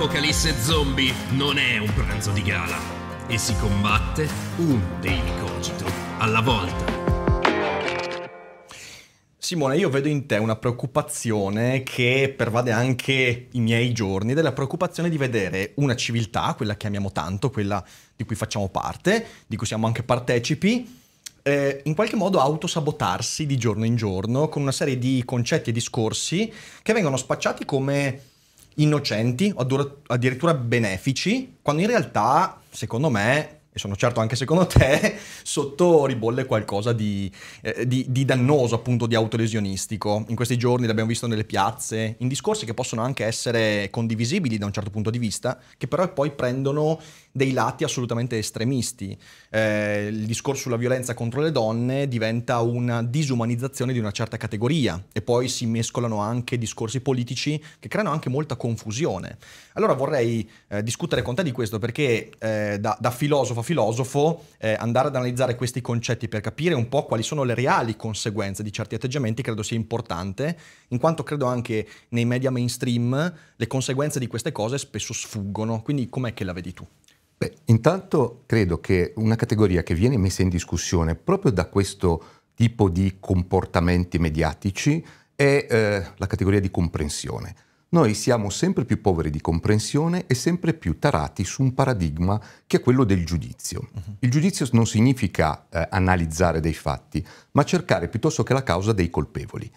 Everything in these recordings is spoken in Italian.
Apocalisse Zombie non è un pranzo di gala e si combatte un daily cogito alla volta. Simone, io vedo in te una preoccupazione che pervade anche i miei giorni, della preoccupazione di vedere una civiltà, quella che amiamo tanto, quella di cui facciamo parte, di cui siamo anche partecipi, eh, in qualche modo autosabotarsi di giorno in giorno con una serie di concetti e discorsi che vengono spacciati come innocenti o addirittura benefici, quando in realtà, secondo me, e sono certo anche secondo te, sotto ribolle qualcosa di, eh, di, di, dannoso, appunto, di autolesionistico. In questi giorni l'abbiamo visto nelle piazze, in discorsi che possono anche essere condivisibili da un certo punto di vista, che però poi prendono dei lati assolutamente estremisti. Eh, il discorso sulla violenza contro le donne diventa una disumanizzazione di una certa categoria e poi si mescolano anche discorsi politici che creano anche molta confusione. Allora vorrei eh, discutere con te di questo perché eh, da, da, filosofo a filosofo eh, andare ad analizzare questi concetti per capire un po' quali sono le reali conseguenze di certi atteggiamenti credo sia importante, in quanto credo anche nei media mainstream le conseguenze di queste cose spesso sfuggono. Quindi com'è che la vedi tu? Beh, intanto credo che una categoria che viene messa in discussione proprio da questo tipo di comportamenti mediatici è eh, la categoria di comprensione. Noi siamo sempre più poveri di comprensione e sempre più tarati su un paradigma che è quello del giudizio. Uh-huh. Il giudizio non significa eh, analizzare dei fatti, ma cercare piuttosto che la causa dei colpevoli.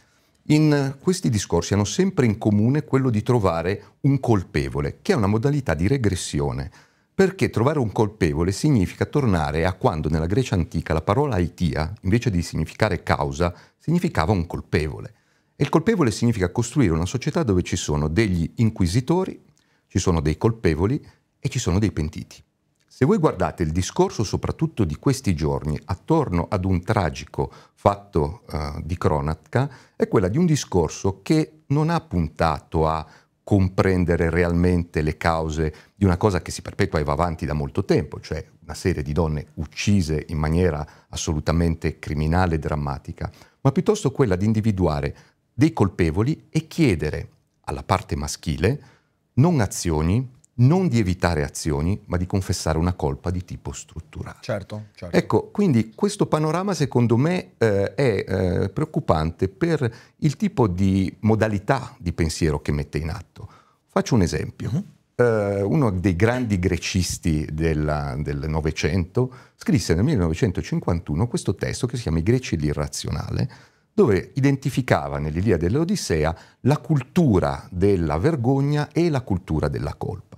In eh, questi discorsi hanno sempre in comune quello di trovare un colpevole, che è una modalità di regressione perché trovare un colpevole significa tornare a quando nella Grecia antica la parola aitia, invece di significare causa, significava un colpevole. E il colpevole significa costruire una società dove ci sono degli inquisitori, ci sono dei colpevoli e ci sono dei pentiti. Se voi guardate il discorso soprattutto di questi giorni attorno ad un tragico fatto uh, di cronaca, è quella di un discorso che non ha puntato a comprendere realmente le cause di una cosa che si perpetua e va avanti da molto tempo, cioè una serie di donne uccise in maniera assolutamente criminale e drammatica, ma piuttosto quella di individuare dei colpevoli e chiedere alla parte maschile non azioni, non di evitare azioni, ma di confessare una colpa di tipo strutturale. Certo, certo. Ecco, quindi questo panorama secondo me eh, è eh, preoccupante per il tipo di modalità di pensiero che mette in atto. Faccio un esempio. Mm -hmm. eh, uno dei grandi grecisti della, del Novecento scrisse nel 1951 questo testo che si chiama I greci e l'irrazionale, dove identificava nell'Iliade dell'Odissea la cultura della vergogna e la cultura della colpa.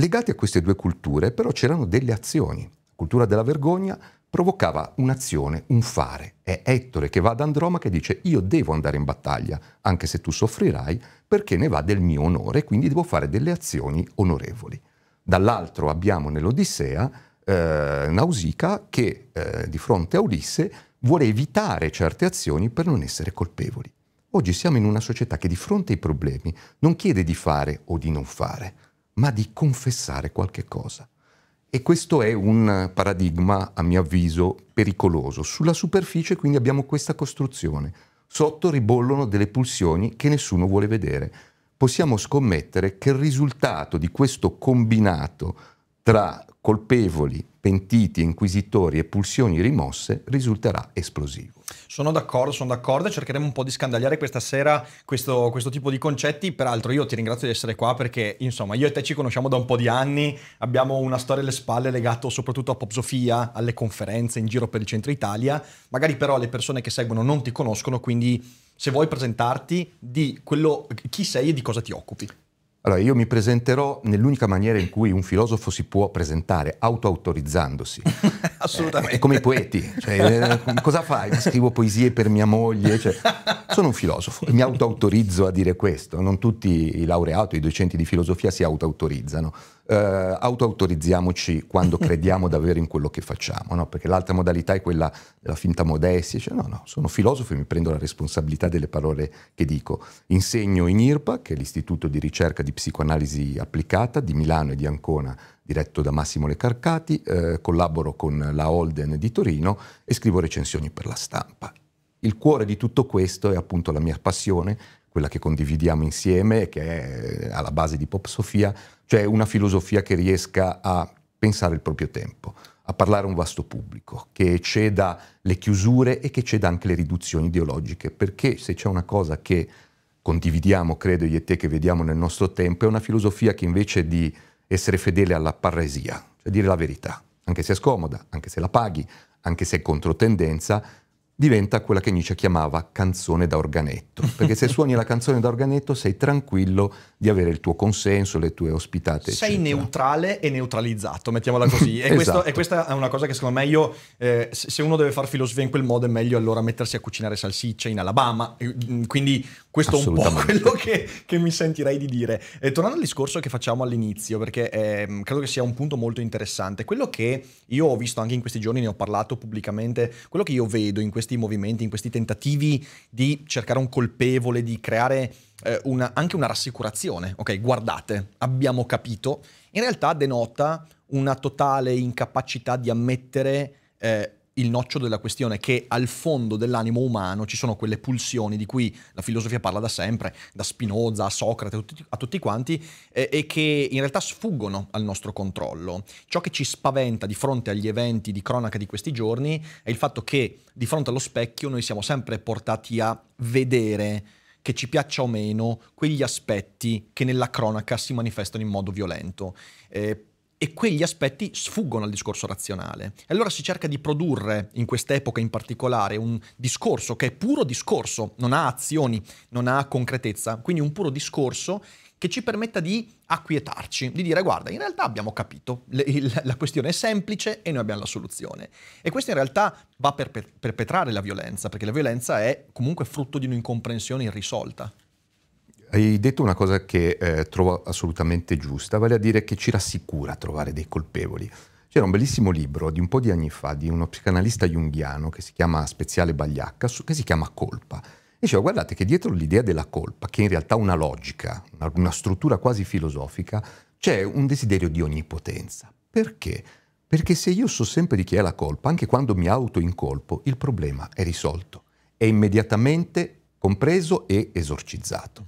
Legati a queste due culture però c'erano delle azioni. La cultura della vergogna provocava un'azione, un fare. È Ettore che va ad Andromache e dice io devo andare in battaglia, anche se tu soffrirai, perché ne va del mio onore, quindi devo fare delle azioni onorevoli. Dall'altro abbiamo nell'Odissea eh, Nausica che eh, di fronte a Ulisse vuole evitare certe azioni per non essere colpevoli. Oggi siamo in una società che di fronte ai problemi non chiede di fare o di non fare, ma di confessare qualche cosa. E questo è un paradigma, a mio avviso, pericoloso. Sulla superficie quindi abbiamo questa costruzione. Sotto ribollono delle pulsioni che nessuno vuole vedere. Possiamo scommettere che il risultato di questo combinato tra colpevoli, pentiti, inquisitori e pulsioni rimosse risulterà esplosivo. Sono d'accordo, sono d'accordo e cercheremo un po' di scandagliare questa sera questo, questo, tipo di concetti. Peraltro io ti ringrazio di essere qua perché insomma io e te ci conosciamo da un po' di anni, abbiamo una storia alle spalle legata soprattutto a Popsofia, alle conferenze in giro per il centro Italia. Magari però le persone che seguono non ti conoscono, quindi se vuoi presentarti di quello, chi sei e di cosa ti occupi. Allora, io mi presenterò nell'unica maniera in cui un filosofo si può presentare, autoautorizzandosi. Eh, Assolutamente. Eh, come i poeti. Cioè, eh, cosa fai? Scrivo poesie per mia moglie. Cioè, sono un filosofo e mi autoautorizzo a dire questo. Non tutti i laureati, i docenti di filosofia si autoautorizzano. Eh, autoautorizziamoci quando crediamo davvero in quello che facciamo, no? perché l'altra modalità è quella della finta modestia. Cioè, no, no, sono filosofo e mi prendo la responsabilità delle parole che dico. Insegno in IRPA, che è l'istituto di ricerca di di psicoanalisi applicata di Milano e di Ancona, diretto da Massimo Le Carcati, eh, collaboro con la Holden di Torino e scrivo recensioni per la stampa. Il cuore di tutto questo è appunto la mia passione, quella che condividiamo insieme, e che è eh, alla base di Pop Sofia, cioè una filosofia che riesca a pensare il proprio tempo, a parlare a un vasto pubblico, che ceda le chiusure e che ceda anche le riduzioni ideologiche, perché se c'è una cosa che condividiamo, credo, io e te che vediamo nel nostro tempo, è una filosofia che invece di essere fedele alla parresia, cioè dire la verità, anche se è scomoda, anche se la paghi, anche se è controtendenza, diventa quella che Nietzsche chiamava canzone da organetto, perché se suoni la canzone da organetto sei tranquillo di avere il tuo consenso, le tue ospitate. Sei eccetera. neutrale e neutralizzato, mettiamola così. E, esatto. questo, e, questa è una cosa che secondo me io, eh, se uno deve fare filosofia in quel modo è meglio allora mettersi a cucinare salsicce in Alabama, mm, quindi questo è un po' quello che, che, mi sentirei di dire. E tornando al discorso che facciamo all'inizio, perché eh, credo che sia un punto molto interessante, quello che io ho visto anche in questi giorni, ne ho parlato pubblicamente, quello che io vedo in questi movimenti, in questi tentativi di cercare un colpevole, di creare eh, una, anche una rassicurazione, ok, guardate, abbiamo capito, in realtà denota una totale incapacità di ammettere... Eh, il noccio della questione è che al fondo dell'animo umano ci sono quelle pulsioni di cui la filosofia parla da sempre, da Spinoza a Socrate, a tutti, a tutti quanti, eh, e che in realtà sfuggono al nostro controllo. Ciò che ci spaventa di fronte agli eventi di cronaca di questi giorni è il fatto che di fronte allo specchio noi siamo sempre portati a vedere che ci piaccia o meno, quegli aspetti che nella cronaca si manifestano in modo violento. Eh, e quegli aspetti sfuggono al discorso razionale. E allora si cerca di produrre, in quest'epoca in particolare, un discorso che è puro discorso, non ha azioni, non ha concretezza, quindi un puro discorso che ci permetta di acquietarci, di dire guarda, in realtà abbiamo capito, le, il, la questione è semplice e noi abbiamo la soluzione. E questo in realtà va per perpetrare la violenza, perché la violenza è comunque frutto di un'incomprensione irrisolta hai detto una cosa che eh, trovo assolutamente giusta, vale a dire che ci rassicura trovare dei colpevoli. C'era un bellissimo libro di un po' di anni fa di uno psicanalista junghiano che si chiama Speziale Bagliacca, che si chiama Colpa. E diceva, guardate che dietro l'idea della colpa, che in realtà è una logica, una, una struttura quasi filosofica, c'è un desiderio di onnipotenza. Perché? Perché se io so sempre di chi è la colpa, anche quando mi autoincolpo, il problema è risolto, è immediatamente compreso e esorcizzato.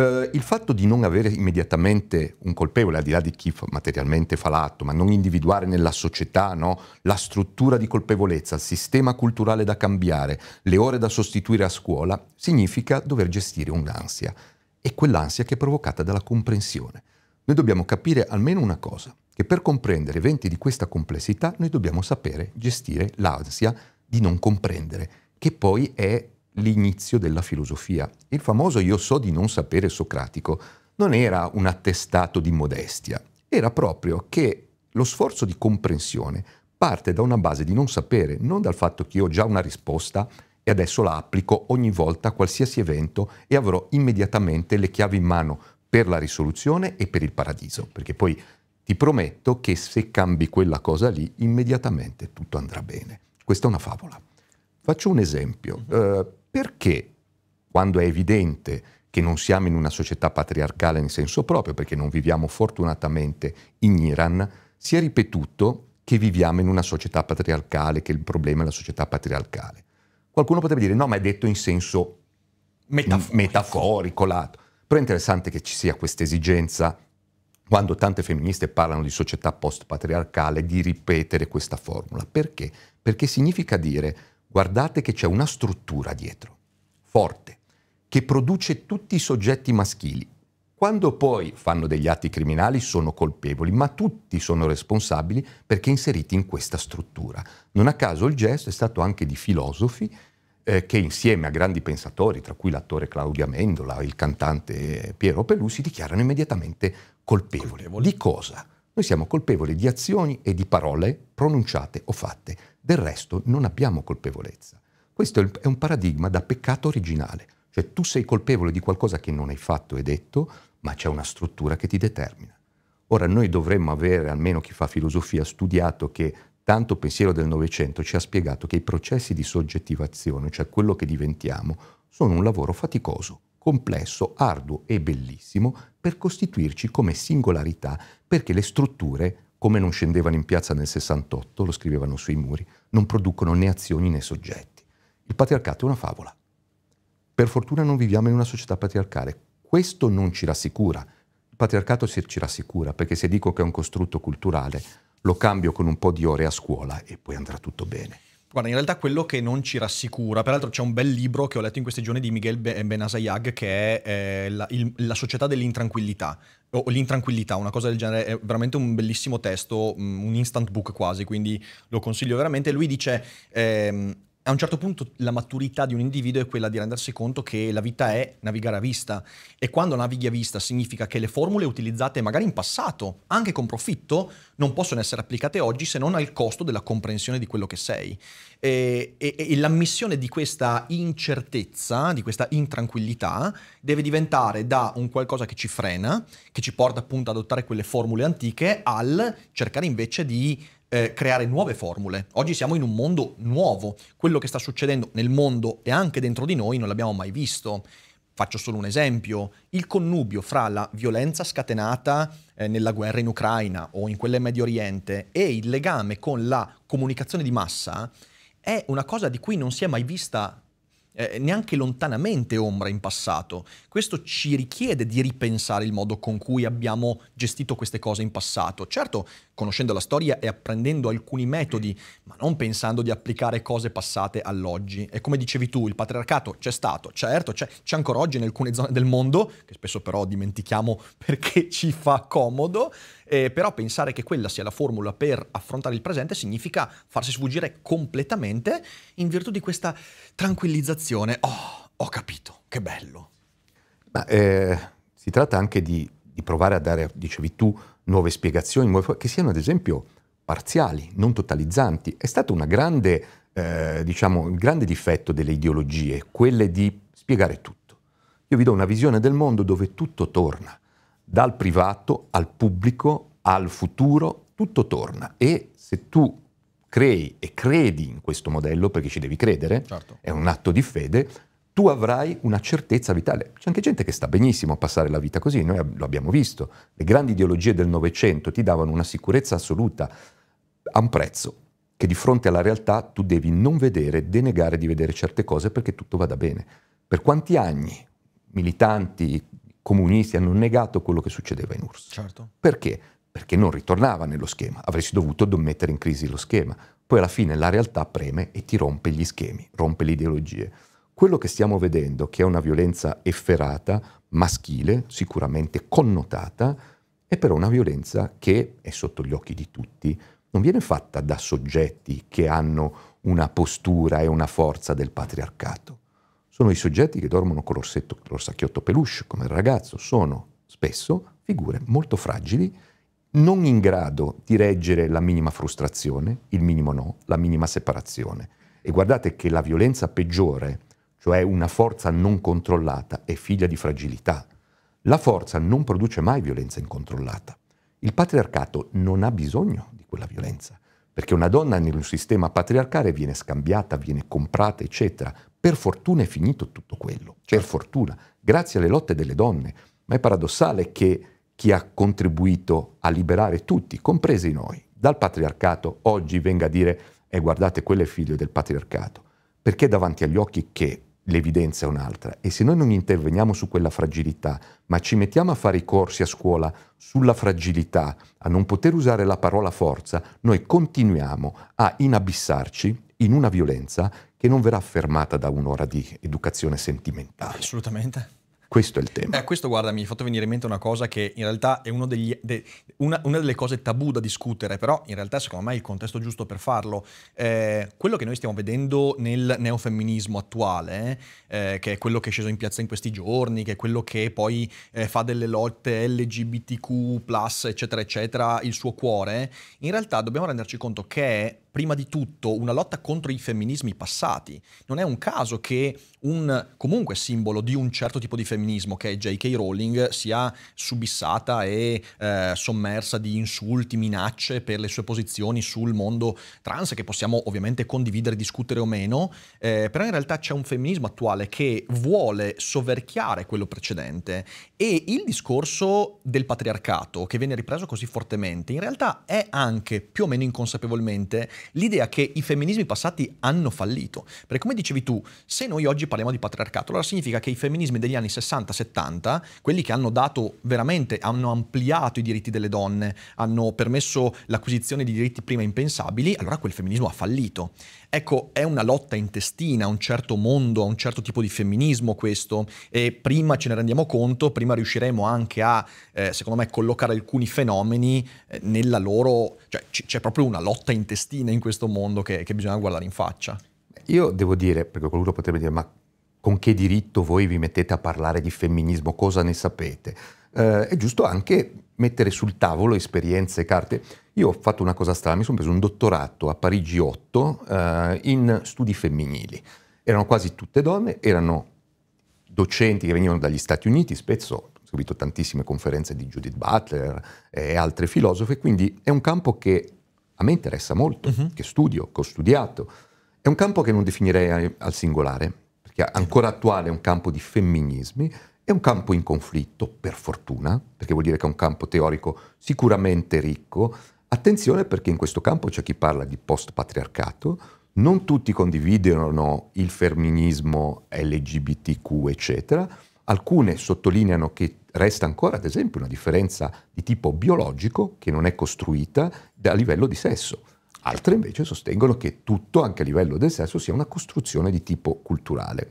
Eh, il fatto di non avere immediatamente un colpevole, al di là di chi materialmente fa l'atto, ma non individuare nella società no, la struttura di colpevolezza, il sistema culturale da cambiare, le ore da sostituire a scuola, significa dover gestire un'ansia. E quell'ansia che è provocata dalla comprensione. Noi dobbiamo capire almeno una cosa, che per comprendere eventi di questa complessità noi dobbiamo sapere gestire l'ansia di non comprendere, che poi è l'inizio della filosofia. Il famoso io so di non sapere socratico non era un attestato di modestia, era proprio che lo sforzo di comprensione parte da una base di non sapere, non dal fatto che io ho già una risposta e adesso la applico ogni volta a qualsiasi evento e avrò immediatamente le chiavi in mano per la risoluzione e per il paradiso, perché poi ti prometto che se cambi quella cosa lì, immediatamente tutto andrà bene. Questa è una favola. Faccio un esempio. Uh-huh. Uh, perché quando è evidente che non siamo in una società patriarcale nel senso proprio, perché non viviamo fortunatamente in Iran, si è ripetuto che viviamo in una società patriarcale, che il problema è la società patriarcale. Qualcuno potrebbe dire no, ma è detto in senso metaforico, metaforico lato. Però è interessante che ci sia questa esigenza, quando tante femministe parlano di società post-patriarcale, di ripetere questa formula. Perché? Perché significa dire guardate che c'è una struttura dietro, forte, che produce tutti i soggetti maschili. Quando poi fanno degli atti criminali sono colpevoli, ma tutti sono responsabili perché inseriti in questa struttura. Non a caso il gesto è stato anche di filosofi eh, che insieme a grandi pensatori, tra cui l'attore Claudia Mendola, il cantante Piero Pelù, si dichiarano immediatamente colpevoli. colpevoli. Di cosa? Noi siamo colpevoli di azioni e di parole pronunciate o fatte. Del resto non abbiamo colpevolezza. Questo è un paradigma da peccato originale, cioè tu sei colpevole di qualcosa che non hai fatto e detto, ma c'è una struttura che ti determina. Ora noi dovremmo avere, almeno chi fa filosofia, studiato che tanto pensiero del Novecento ci ha spiegato che i processi di soggettivazione, cioè quello che diventiamo, sono un lavoro faticoso, complesso, arduo e bellissimo per costituirci come singolarità, perché le strutture, come non scendevano in piazza nel 68, lo scrivevano sui muri, non producono né azioni né soggetti. Il patriarcato è una favola. Per fortuna non viviamo in una società patriarcale. Questo non ci rassicura. Il patriarcato ci rassicura perché se dico che è un costrutto culturale lo cambio con un po' di ore a scuola e poi andrà tutto bene. Guarda, in realtà quello che non ci rassicura, peraltro c'è un bel libro che ho letto in questi giorni di Miguel Benazayag che è eh, la, il, la, società dell'intranquillità, o l'intranquillità, una cosa del genere, è veramente un bellissimo testo, mm, un instant book quasi, quindi lo consiglio veramente. Lui dice... Eh, a un certo punto la maturità di un individuo è quella di rendersi conto che la vita è navigare a vista e quando navighi a vista significa che le formule utilizzate magari in passato, anche con profitto, non possono essere applicate oggi se non al costo della comprensione di quello che sei. E, e, e l'ammissione di questa incertezza, di questa intranquillità, deve diventare da un qualcosa che ci frena, che ci porta appunto ad adottare quelle formule antiche, al cercare invece di eh, creare nuove formule. Oggi siamo in un mondo nuovo, quello che sta succedendo nel mondo e anche dentro di noi non l'abbiamo mai visto. Faccio solo un esempio, il connubio fra la violenza scatenata eh, nella guerra in Ucraina o in quella in Medio Oriente e il legame con la comunicazione di massa è una cosa di cui non si è mai vista eh, neanche lontanamente ombra in passato. Questo ci richiede di ripensare il modo con cui abbiamo gestito queste cose in passato. Certo, conoscendo la storia e apprendendo alcuni metodi, ma non pensando di applicare cose passate all'oggi. E come dicevi tu, il patriarcato c'è stato, certo, c'è, c'è ancora oggi in alcune zone del mondo, che spesso però dimentichiamo perché ci fa comodo, eh, però pensare che quella sia la formula per affrontare il presente significa farsi sfuggire completamente in virtù di questa tranquillizzazione. Oh, ho capito, che bello. Ma, eh, si tratta anche di, di, provare a dare, dicevi tu, nuove spiegazioni, nuove, che siano ad esempio parziali, non totalizzanti. È stato un grande, eh, diciamo, grande difetto delle ideologie, quelle di spiegare tutto. Io vi do una visione del mondo dove tutto torna, dal privato al pubblico, al futuro, tutto torna. E se tu crei e credi in questo modello, perché ci devi credere, certo. è un atto di fede, tu avrai una certezza vitale. C'è anche gente che sta benissimo a passare la vita così, noi lo abbiamo visto. Le grandi ideologie del Novecento ti davano una sicurezza assoluta a un prezzo che di fronte alla realtà tu devi non vedere, denegare di vedere certe cose perché tutto vada bene. Per quanti anni militanti comunisti hanno negato quello che succedeva in URSS? Certo. Perché? Perché non ritornava nello schema, avresti dovuto mettere in crisi lo schema. Poi alla fine la realtà preme e ti rompe gli schemi, rompe le ideologie. Quello che stiamo vedendo, che è una violenza efferata, maschile, sicuramente connotata, è però una violenza che è sotto gli occhi di tutti, non viene fatta da soggetti che hanno una postura e una forza del patriarcato. Sono i soggetti che dormono con l'orsetto, l'orsacchiotto peluche, come il ragazzo, sono spesso figure molto fragili, non in grado di reggere la minima frustrazione, il minimo no, la minima separazione. E guardate che la violenza peggiore cioè una forza non controllata, è figlia di fragilità. La forza non produce mai violenza incontrollata. Il patriarcato non ha bisogno di quella violenza, perché una donna in un sistema patriarcale viene scambiata, viene comprata, eccetera. Per fortuna è finito tutto quello, per certo. fortuna, grazie alle lotte delle donne. Ma è paradossale che chi ha contribuito a liberare tutti, compresi noi, dal patriarcato, oggi venga a dire, e eh, guardate, quello è figlio del patriarcato, perché davanti agli occhi che l'evidenza è un'altra e se noi non interveniamo su quella fragilità, ma ci mettiamo a fare i corsi a scuola sulla fragilità, a non poter usare la parola forza, noi continuiamo a inabissarci in una violenza che non verrà fermata da un'ora di educazione sentimentale. Assolutamente. Questo è il tema. Eh, questo, guarda, mi ha fatto venire in mente una cosa che in realtà è degli, de, una, una, delle cose tabù da discutere, però in realtà secondo me è il contesto giusto per farlo. Eh, quello che noi stiamo vedendo nel neofemminismo attuale, eh, che è quello che è sceso in piazza in questi giorni, che è quello che poi eh, fa delle lotte LGBTQ, eccetera, eccetera, il suo cuore, in realtà dobbiamo renderci conto che prima di tutto una lotta contro i femminismi passati. Non è un caso che un comunque simbolo di un certo tipo di femminismo, che è J.K. Rowling, sia subissata e eh, sommersa di insulti, minacce per le sue posizioni sul mondo trans, che possiamo ovviamente condividere, discutere o meno, eh, però in realtà c'è un femminismo attuale che vuole soverchiare quello precedente e il discorso del patriarcato, che viene ripreso così fortemente, in realtà è anche più o meno inconsapevolmente l'idea che i femminismi passati hanno fallito. Perché come dicevi tu, se noi oggi parliamo di patriarcato, allora significa che i femminismi degli anni 60-70, quelli che hanno dato veramente, hanno ampliato i diritti delle donne, hanno permesso l'acquisizione di diritti prima impensabili, allora quel femminismo ha fallito. Ecco, è una lotta intestina a un certo mondo, a un certo tipo di femminismo questo e prima ce ne rendiamo conto, prima riusciremo anche a, eh, secondo me, collocare alcuni fenomeni eh, nella loro... cioè c- c'è proprio una lotta intestina in questo mondo che, che bisogna guardare in faccia. Io devo dire, perché qualcuno potrebbe dire, ma con che diritto voi vi mettete a parlare di femminismo, cosa ne sapete? Eh, è giusto anche mettere sul tavolo esperienze, carte. Io ho fatto una cosa strana, mi sono preso un dottorato a Parigi 8 eh, in studi femminili. Erano quasi tutte donne, erano docenti che venivano dagli Stati Uniti, spesso ho seguito tantissime conferenze di Judith Butler e altre filosofe, quindi è un campo che a me interessa molto, uh-huh. che studio, che ho studiato. È un campo che non definirei al singolare, perché ancora attuale è un campo di femminismi, è un campo in conflitto, per fortuna, perché vuol dire che è un campo teorico sicuramente ricco, Attenzione perché in questo campo c'è chi parla di post-patriarcato, non tutti condividono il femminismo LGBTQ, eccetera. Alcune sottolineano che resta ancora, ad esempio, una differenza di tipo biologico che non è costruita a livello di sesso. Altre invece sostengono che tutto, anche a livello del sesso, sia una costruzione di tipo culturale.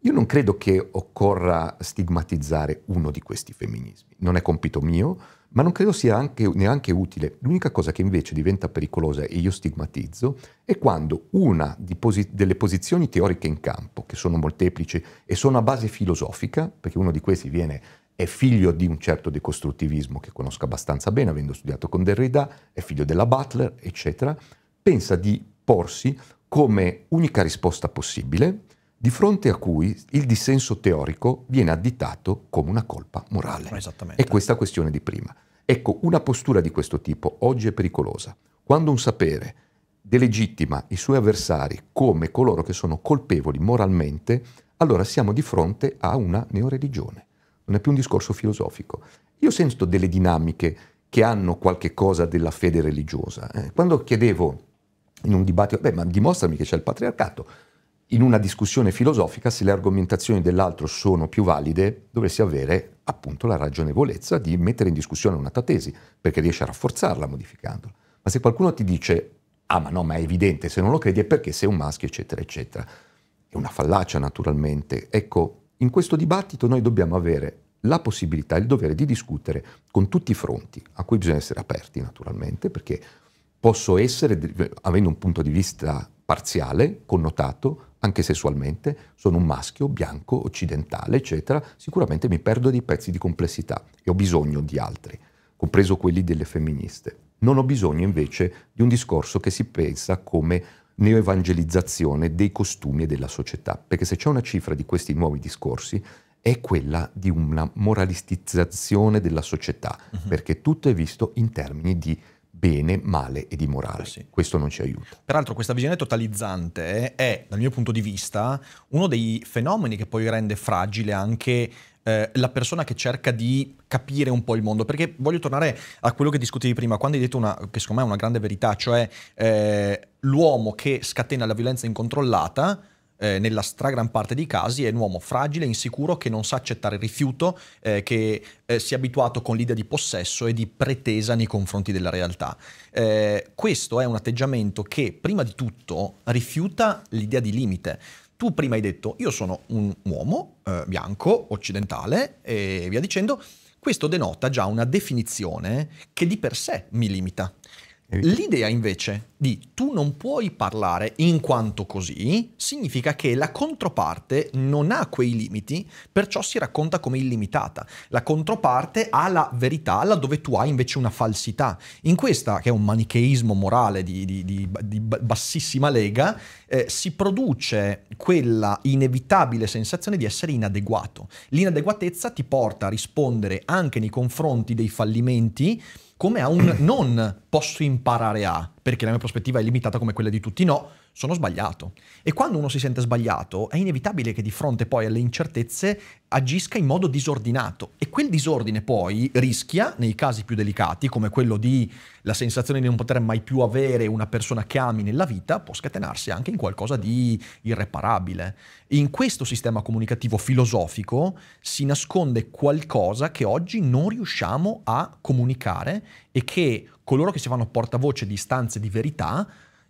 Io non credo che occorra stigmatizzare uno di questi femminismi. Non è compito mio, ma non credo sia anche, neanche utile. L'unica cosa che invece diventa pericolosa e io stigmatizzo è quando una posi- delle posizioni teoriche in campo, che sono molteplici e sono a base filosofica, perché uno di questi viene, è figlio di un certo decostruttivismo che conosco abbastanza bene, avendo studiato con Derrida, è figlio della Butler, eccetera, pensa di porsi come unica risposta possibile di fronte a cui il dissenso teorico viene additato come una colpa morale. Esattamente. È questa questione di prima. Ecco, una postura di questo tipo oggi è pericolosa. Quando un sapere delegittima i suoi avversari come coloro che sono colpevoli moralmente, allora siamo di fronte a una neoreligione. Non è più un discorso filosofico. Io sento delle dinamiche che hanno qualche cosa della fede religiosa. Eh. Quando chiedevo in un dibattito, beh, ma dimostrami che c'è il patriarcato, in una discussione filosofica, se le argomentazioni dell'altro sono più valide, dovresti avere appunto la ragionevolezza di mettere in discussione una tua tesi, perché riesci a rafforzarla modificandola. Ma se qualcuno ti dice, ah ma no, ma è evidente, se non lo credi è perché sei un maschio, eccetera, eccetera, è una fallacia naturalmente. Ecco, in questo dibattito noi dobbiamo avere la possibilità e il dovere di discutere con tutti i fronti, a cui bisogna essere aperti naturalmente, perché posso essere, avendo un punto di vista parziale, connotato, anche sessualmente, sono un maschio, bianco, occidentale, eccetera, sicuramente mi perdo dei pezzi di complessità e ho bisogno di altri, compreso quelli delle femministe. Non ho bisogno invece di un discorso che si pensa come neoevangelizzazione dei costumi e della società, perché se c'è una cifra di questi nuovi discorsi è quella di una moralistizzazione della società, uh-huh. perché tutto è visto in termini di bene, male e di morale. Sì. Questo non ci aiuta. Peraltro questa visione totalizzante è, dal mio punto di vista, uno dei fenomeni che poi rende fragile anche eh, la persona che cerca di capire un po' il mondo, perché voglio tornare a quello che discutevi prima, quando hai detto una, che secondo me è una grande verità, cioè eh, l'uomo che scatena la violenza incontrollata eh, nella stragrande parte dei casi è un uomo fragile, insicuro, che non sa accettare il rifiuto, eh, che eh, si è abituato con l'idea di possesso e di pretesa nei confronti della realtà. Eh, questo è un atteggiamento che prima di tutto rifiuta l'idea di limite. Tu prima hai detto io sono un uomo eh, bianco, occidentale e via dicendo, questo denota già una definizione che di per sé mi limita. L'idea invece di tu non puoi parlare in quanto così significa che la controparte non ha quei limiti, perciò si racconta come illimitata. La controparte ha la verità laddove tu hai invece una falsità. In questa, che è un manicheismo morale di, di, di, di bassissima lega, eh, si produce quella inevitabile sensazione di essere inadeguato. L'inadeguatezza ti porta a rispondere anche nei confronti dei fallimenti come a un non posso imparare a, perché la mia prospettiva è limitata come quella di tutti no, sono sbagliato. E quando uno si sente sbagliato, è inevitabile che di fronte poi alle incertezze agisca in modo disordinato e quel disordine poi rischia, nei casi più delicati, come quello di la sensazione di non poter mai più avere una persona che ami nella vita, può scatenarsi anche in qualcosa di irreparabile. In questo sistema comunicativo filosofico si nasconde qualcosa che oggi non riusciamo a comunicare e che coloro che si fanno portavoce di istanze di verità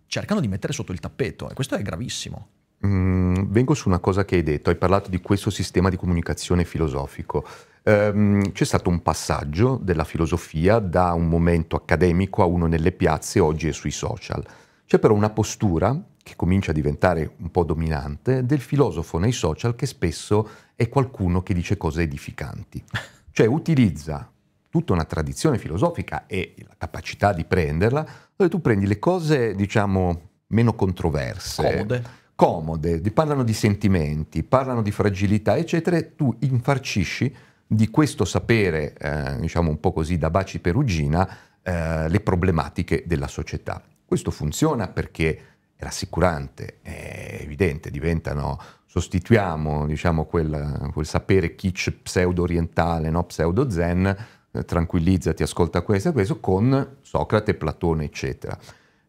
cercano di mettere sotto il tappeto e questo è gravissimo. Mm, vengo su una cosa che hai detto, hai parlato di questo sistema di comunicazione filosofico. Um, c'è stato un passaggio della filosofia da un momento accademico a uno nelle piazze, oggi è sui social. C'è però una postura che comincia a diventare un po' dominante del filosofo nei social che spesso è qualcuno che dice cose edificanti. Cioè utilizza tutta una tradizione filosofica e la capacità di prenderla, dove tu prendi le cose, diciamo, meno controverse. Comode. Comode, parlano di sentimenti, parlano di fragilità, eccetera, e tu infarcisci di questo sapere, eh, diciamo un po' così da baci perugina, eh, le problematiche della società. Questo funziona perché è rassicurante, è evidente, diventano, sostituiamo diciamo, quel, quel sapere kitsch pseudo-orientale, no? pseudo-zen, eh, tranquillizzati, ascolta questo e questo, con Socrate, Platone, eccetera.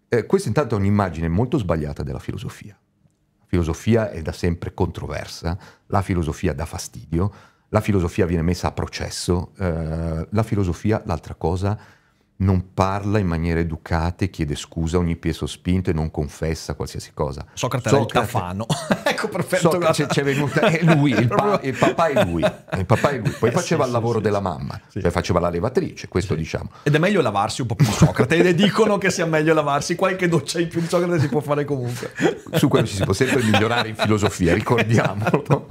Eh, questa intanto è un'immagine molto sbagliata della filosofia. La filosofia è da sempre controversa, la filosofia dà fastidio, la filosofia viene messa a processo, eh, la filosofia, l'altra cosa, non parla in maniera educata e chiede scusa a ogni peso spinto e non confessa qualsiasi cosa. Socrate, Socrate era il Cafano. ecco perfetto. Socrate c'è venuta è lui, il, pa, il, papà è lui, il papà è lui. Poi eh, faceva sì, il lavoro sì, della mamma, sì. cioè faceva la levatrice, questo diciamo. Ed è meglio lavarsi un po' più di Socrate, ed dicono che sia meglio lavarsi qualche doccia in più di Socrate si può fare comunque. Su quello ci si può sempre migliorare in filosofia, ricordiamolo. Esatto.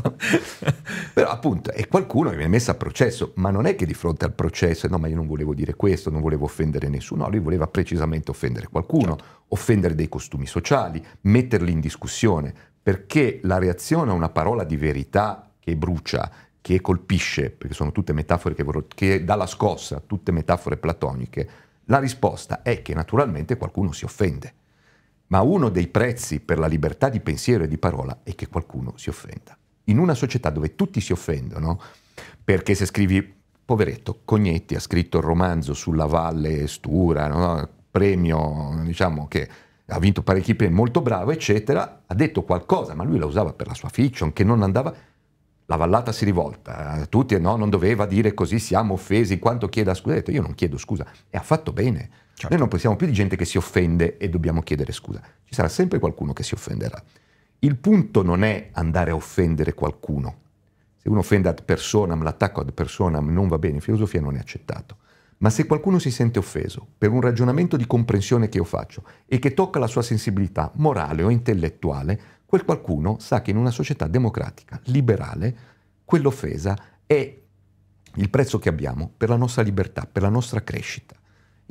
Però appunto è qualcuno che viene messo a processo, ma non è che di fronte al processo, no ma io non volevo dire questo, non volevo fare offendere nessuno, lui voleva precisamente offendere qualcuno, certo. offendere dei costumi sociali, metterli in discussione, perché la reazione a una parola di verità che brucia, che colpisce, perché sono tutte metafore che, che dà la scossa, tutte metafore platoniche, la risposta è che naturalmente qualcuno si offende. Ma uno dei prezzi per la libertà di pensiero e di parola è che qualcuno si offenda. In una società dove tutti si offendono, perché se scrivi poveretto, Cognetti ha scritto il romanzo sulla Valle Stura, no? premio diciamo che ha vinto parecchi premi, molto bravo, eccetera, ha detto qualcosa, ma lui la usava per la sua fiction, che non andava... La vallata si rivolta, a tutti no, non doveva dire così, siamo offesi, quanto chieda scusa, ha detto io non chiedo scusa, e ha fatto bene. Certo. Noi non possiamo più di gente che si offende e dobbiamo chiedere scusa, ci sarà sempre qualcuno che si offenderà. Il punto non è andare a offendere qualcuno, uno offende ad personam, l'attacco ad personam non va bene in filosofia, non è accettato. Ma se qualcuno si sente offeso per un ragionamento di comprensione che io faccio e che tocca la sua sensibilità morale o intellettuale, quel qualcuno sa che in una società democratica, liberale, quell'offesa è il prezzo che abbiamo per la nostra libertà, per la nostra crescita.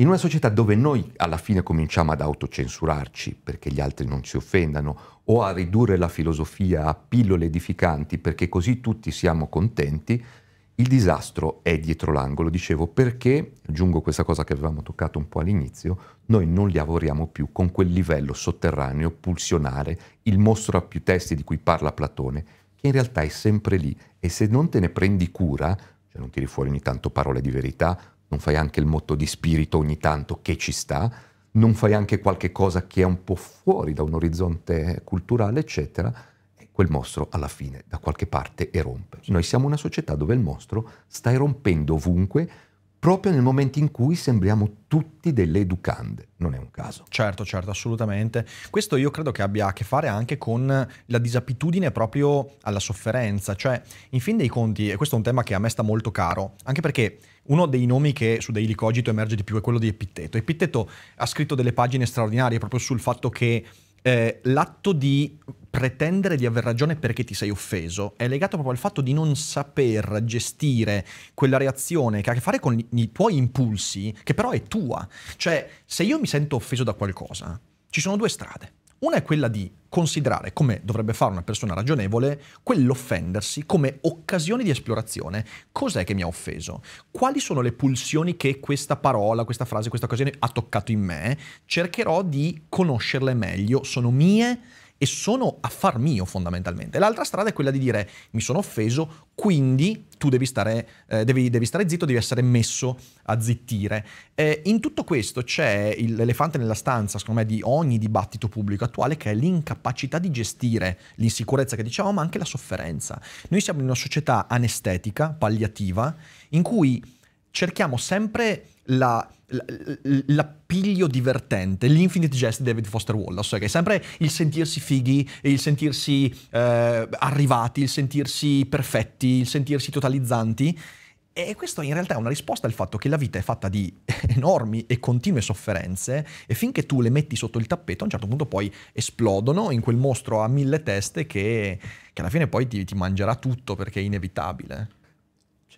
In una società dove noi alla fine cominciamo ad autocensurarci perché gli altri non ci offendano o a ridurre la filosofia a pillole edificanti perché così tutti siamo contenti, il disastro è dietro l'angolo, dicevo, perché, aggiungo questa cosa che avevamo toccato un po' all'inizio, noi non lavoriamo più con quel livello sotterraneo, pulsionare, il mostro a più testi di cui parla Platone, che in realtà è sempre lì e se non te ne prendi cura, cioè non tiri fuori ogni tanto parole di verità, non fai anche il motto di spirito ogni tanto che ci sta, non fai anche qualche cosa che è un po' fuori da un orizzonte culturale, eccetera, e quel mostro alla fine da qualche parte erompe. Noi siamo una società dove il mostro sta erompendo ovunque, proprio nel momento in cui sembriamo tutti delle educande. Non è un caso. Certo, certo, assolutamente. Questo io credo che abbia a che fare anche con la disabitudine proprio alla sofferenza. Cioè, in fin dei conti, e questo è un tema che a me sta molto caro, anche perché uno dei nomi che su Daily Cogito emerge di più è quello di Epitteto. Epitteto ha scritto delle pagine straordinarie proprio sul fatto che eh, l'atto di pretendere di aver ragione perché ti sei offeso è legato proprio al fatto di non saper gestire quella reazione che ha a che fare con i tuoi impulsi, che però è tua. Cioè, se io mi sento offeso da qualcosa, ci sono due strade una è quella di considerare, come dovrebbe fare una persona ragionevole, quell'offendersi come occasione di esplorazione. Cos'è che mi ha offeso? Quali sono le pulsioni che questa parola, questa frase, questa occasione ha toccato in me? Cercherò di conoscerle meglio. Sono mie? e sono affar mio fondamentalmente. L'altra strada è quella di dire mi sono offeso, quindi tu devi stare, eh, devi, devi stare zitto, devi essere messo a zittire. Eh, in tutto questo c'è l'elefante nella stanza, secondo me, di ogni dibattito pubblico attuale, che è l'incapacità di gestire l'insicurezza che diciamo, ma anche la sofferenza. Noi siamo in una società anestetica, palliativa, in cui cerchiamo sempre la l'appiglio divertente, l'infinite jest di David Foster Wallace, che è sempre il sentirsi fighi, il sentirsi eh, arrivati, il sentirsi perfetti, il sentirsi totalizzanti. E questo in realtà è una risposta al fatto che la vita è fatta di enormi e continue sofferenze e finché tu le metti sotto il tappeto a un certo punto poi esplodono in quel mostro a mille teste che, che alla fine poi ti, ti mangerà tutto perché è inevitabile.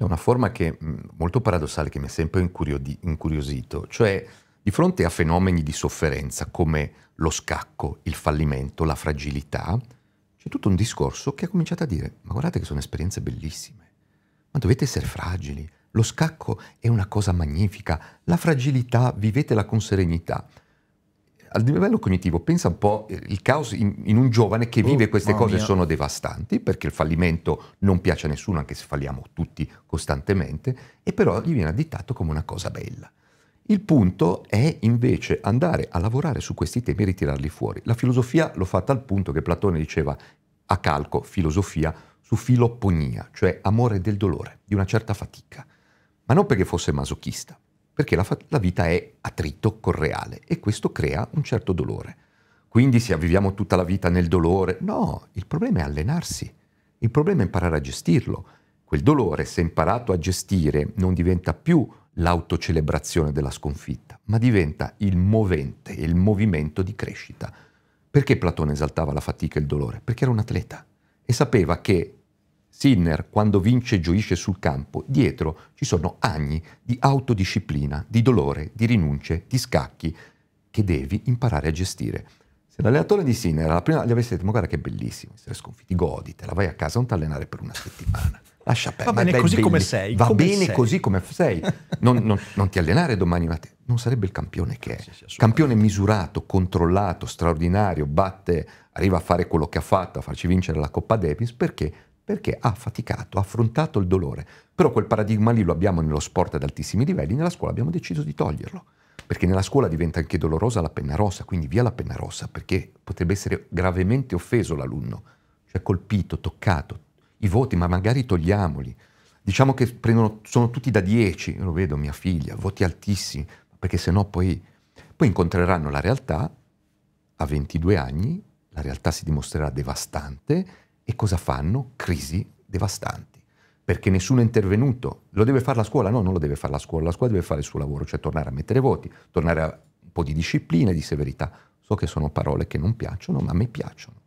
C'è una forma che, mm, molto paradossale che mi ha sempre incuriosito, cioè di fronte a fenomeni di sofferenza come lo scacco, il fallimento, la fragilità, c'è tutto un discorso che ha cominciato a dire, ma guardate che sono esperienze bellissime, ma dovete essere fragili, lo scacco è una cosa magnifica, la fragilità vivetela con serenità a livello cognitivo, pensa un po' il caos in, in un giovane che vive uh, queste cose mia. sono devastanti, perché il fallimento non piace a nessuno, anche se falliamo tutti costantemente, e però gli viene additato come una cosa bella. Il punto è invece andare a lavorare su questi temi e ritirarli fuori. La filosofia l'ho fatta al punto che Platone diceva a calco filosofia su filopponia, cioè amore del dolore, di una certa fatica, ma non perché fosse masochista, perché la, la vita è a trito correale e questo crea un certo dolore. Quindi se viviamo tutta la vita nel dolore, no, il problema è allenarsi, il problema è imparare a gestirlo. Quel dolore, se imparato a gestire, non diventa più l'autocelebrazione della sconfitta, ma diventa il movente, il movimento di crescita. Perché Platone esaltava la fatica e il dolore? Perché era un atleta e sapeva che Sinner, quando vince, gioisce sul campo. Dietro ci sono anni di autodisciplina, di dolore, di rinunce, di scacchi che devi imparare a gestire. Se l'allenatore di Sinner alla prima gli avesse detto, ma guarda che bellissimo essere sconfitti, goditela, vai a casa, non ti allenare per una settimana. Lascia perdere. Va bene dai, così belli. come sei. Va come bene sei. così come sei. Non, non, non ti allenare domani mattina. Non sarebbe il campione che è. Sì, sì, campione misurato, controllato, straordinario, batte, arriva a fare quello che ha fatto, a farci vincere la Coppa Davis, perché perché ha faticato, ha affrontato il dolore. Però quel paradigma lì lo abbiamo nello sport ad altissimi livelli, nella scuola abbiamo deciso di toglierlo, perché nella scuola diventa anche dolorosa la penna rossa, quindi via la penna rossa, perché potrebbe essere gravemente offeso l'alunno, cioè colpito, toccato, i voti, ma magari togliamoli. Diciamo che prendono, sono tutti da 10, lo vedo mia figlia, voti altissimi, perché sennò poi, poi incontreranno la realtà a 22 anni, la realtà si dimostrerà devastante e cosa fanno? Crisi devastanti, perché nessuno è intervenuto. Lo deve fare la scuola? No, non lo deve fare la scuola, la scuola deve fare il suo lavoro, cioè tornare a mettere voti, tornare a un po' di disciplina e di severità. So che sono parole che non piacciono, ma a me piacciono.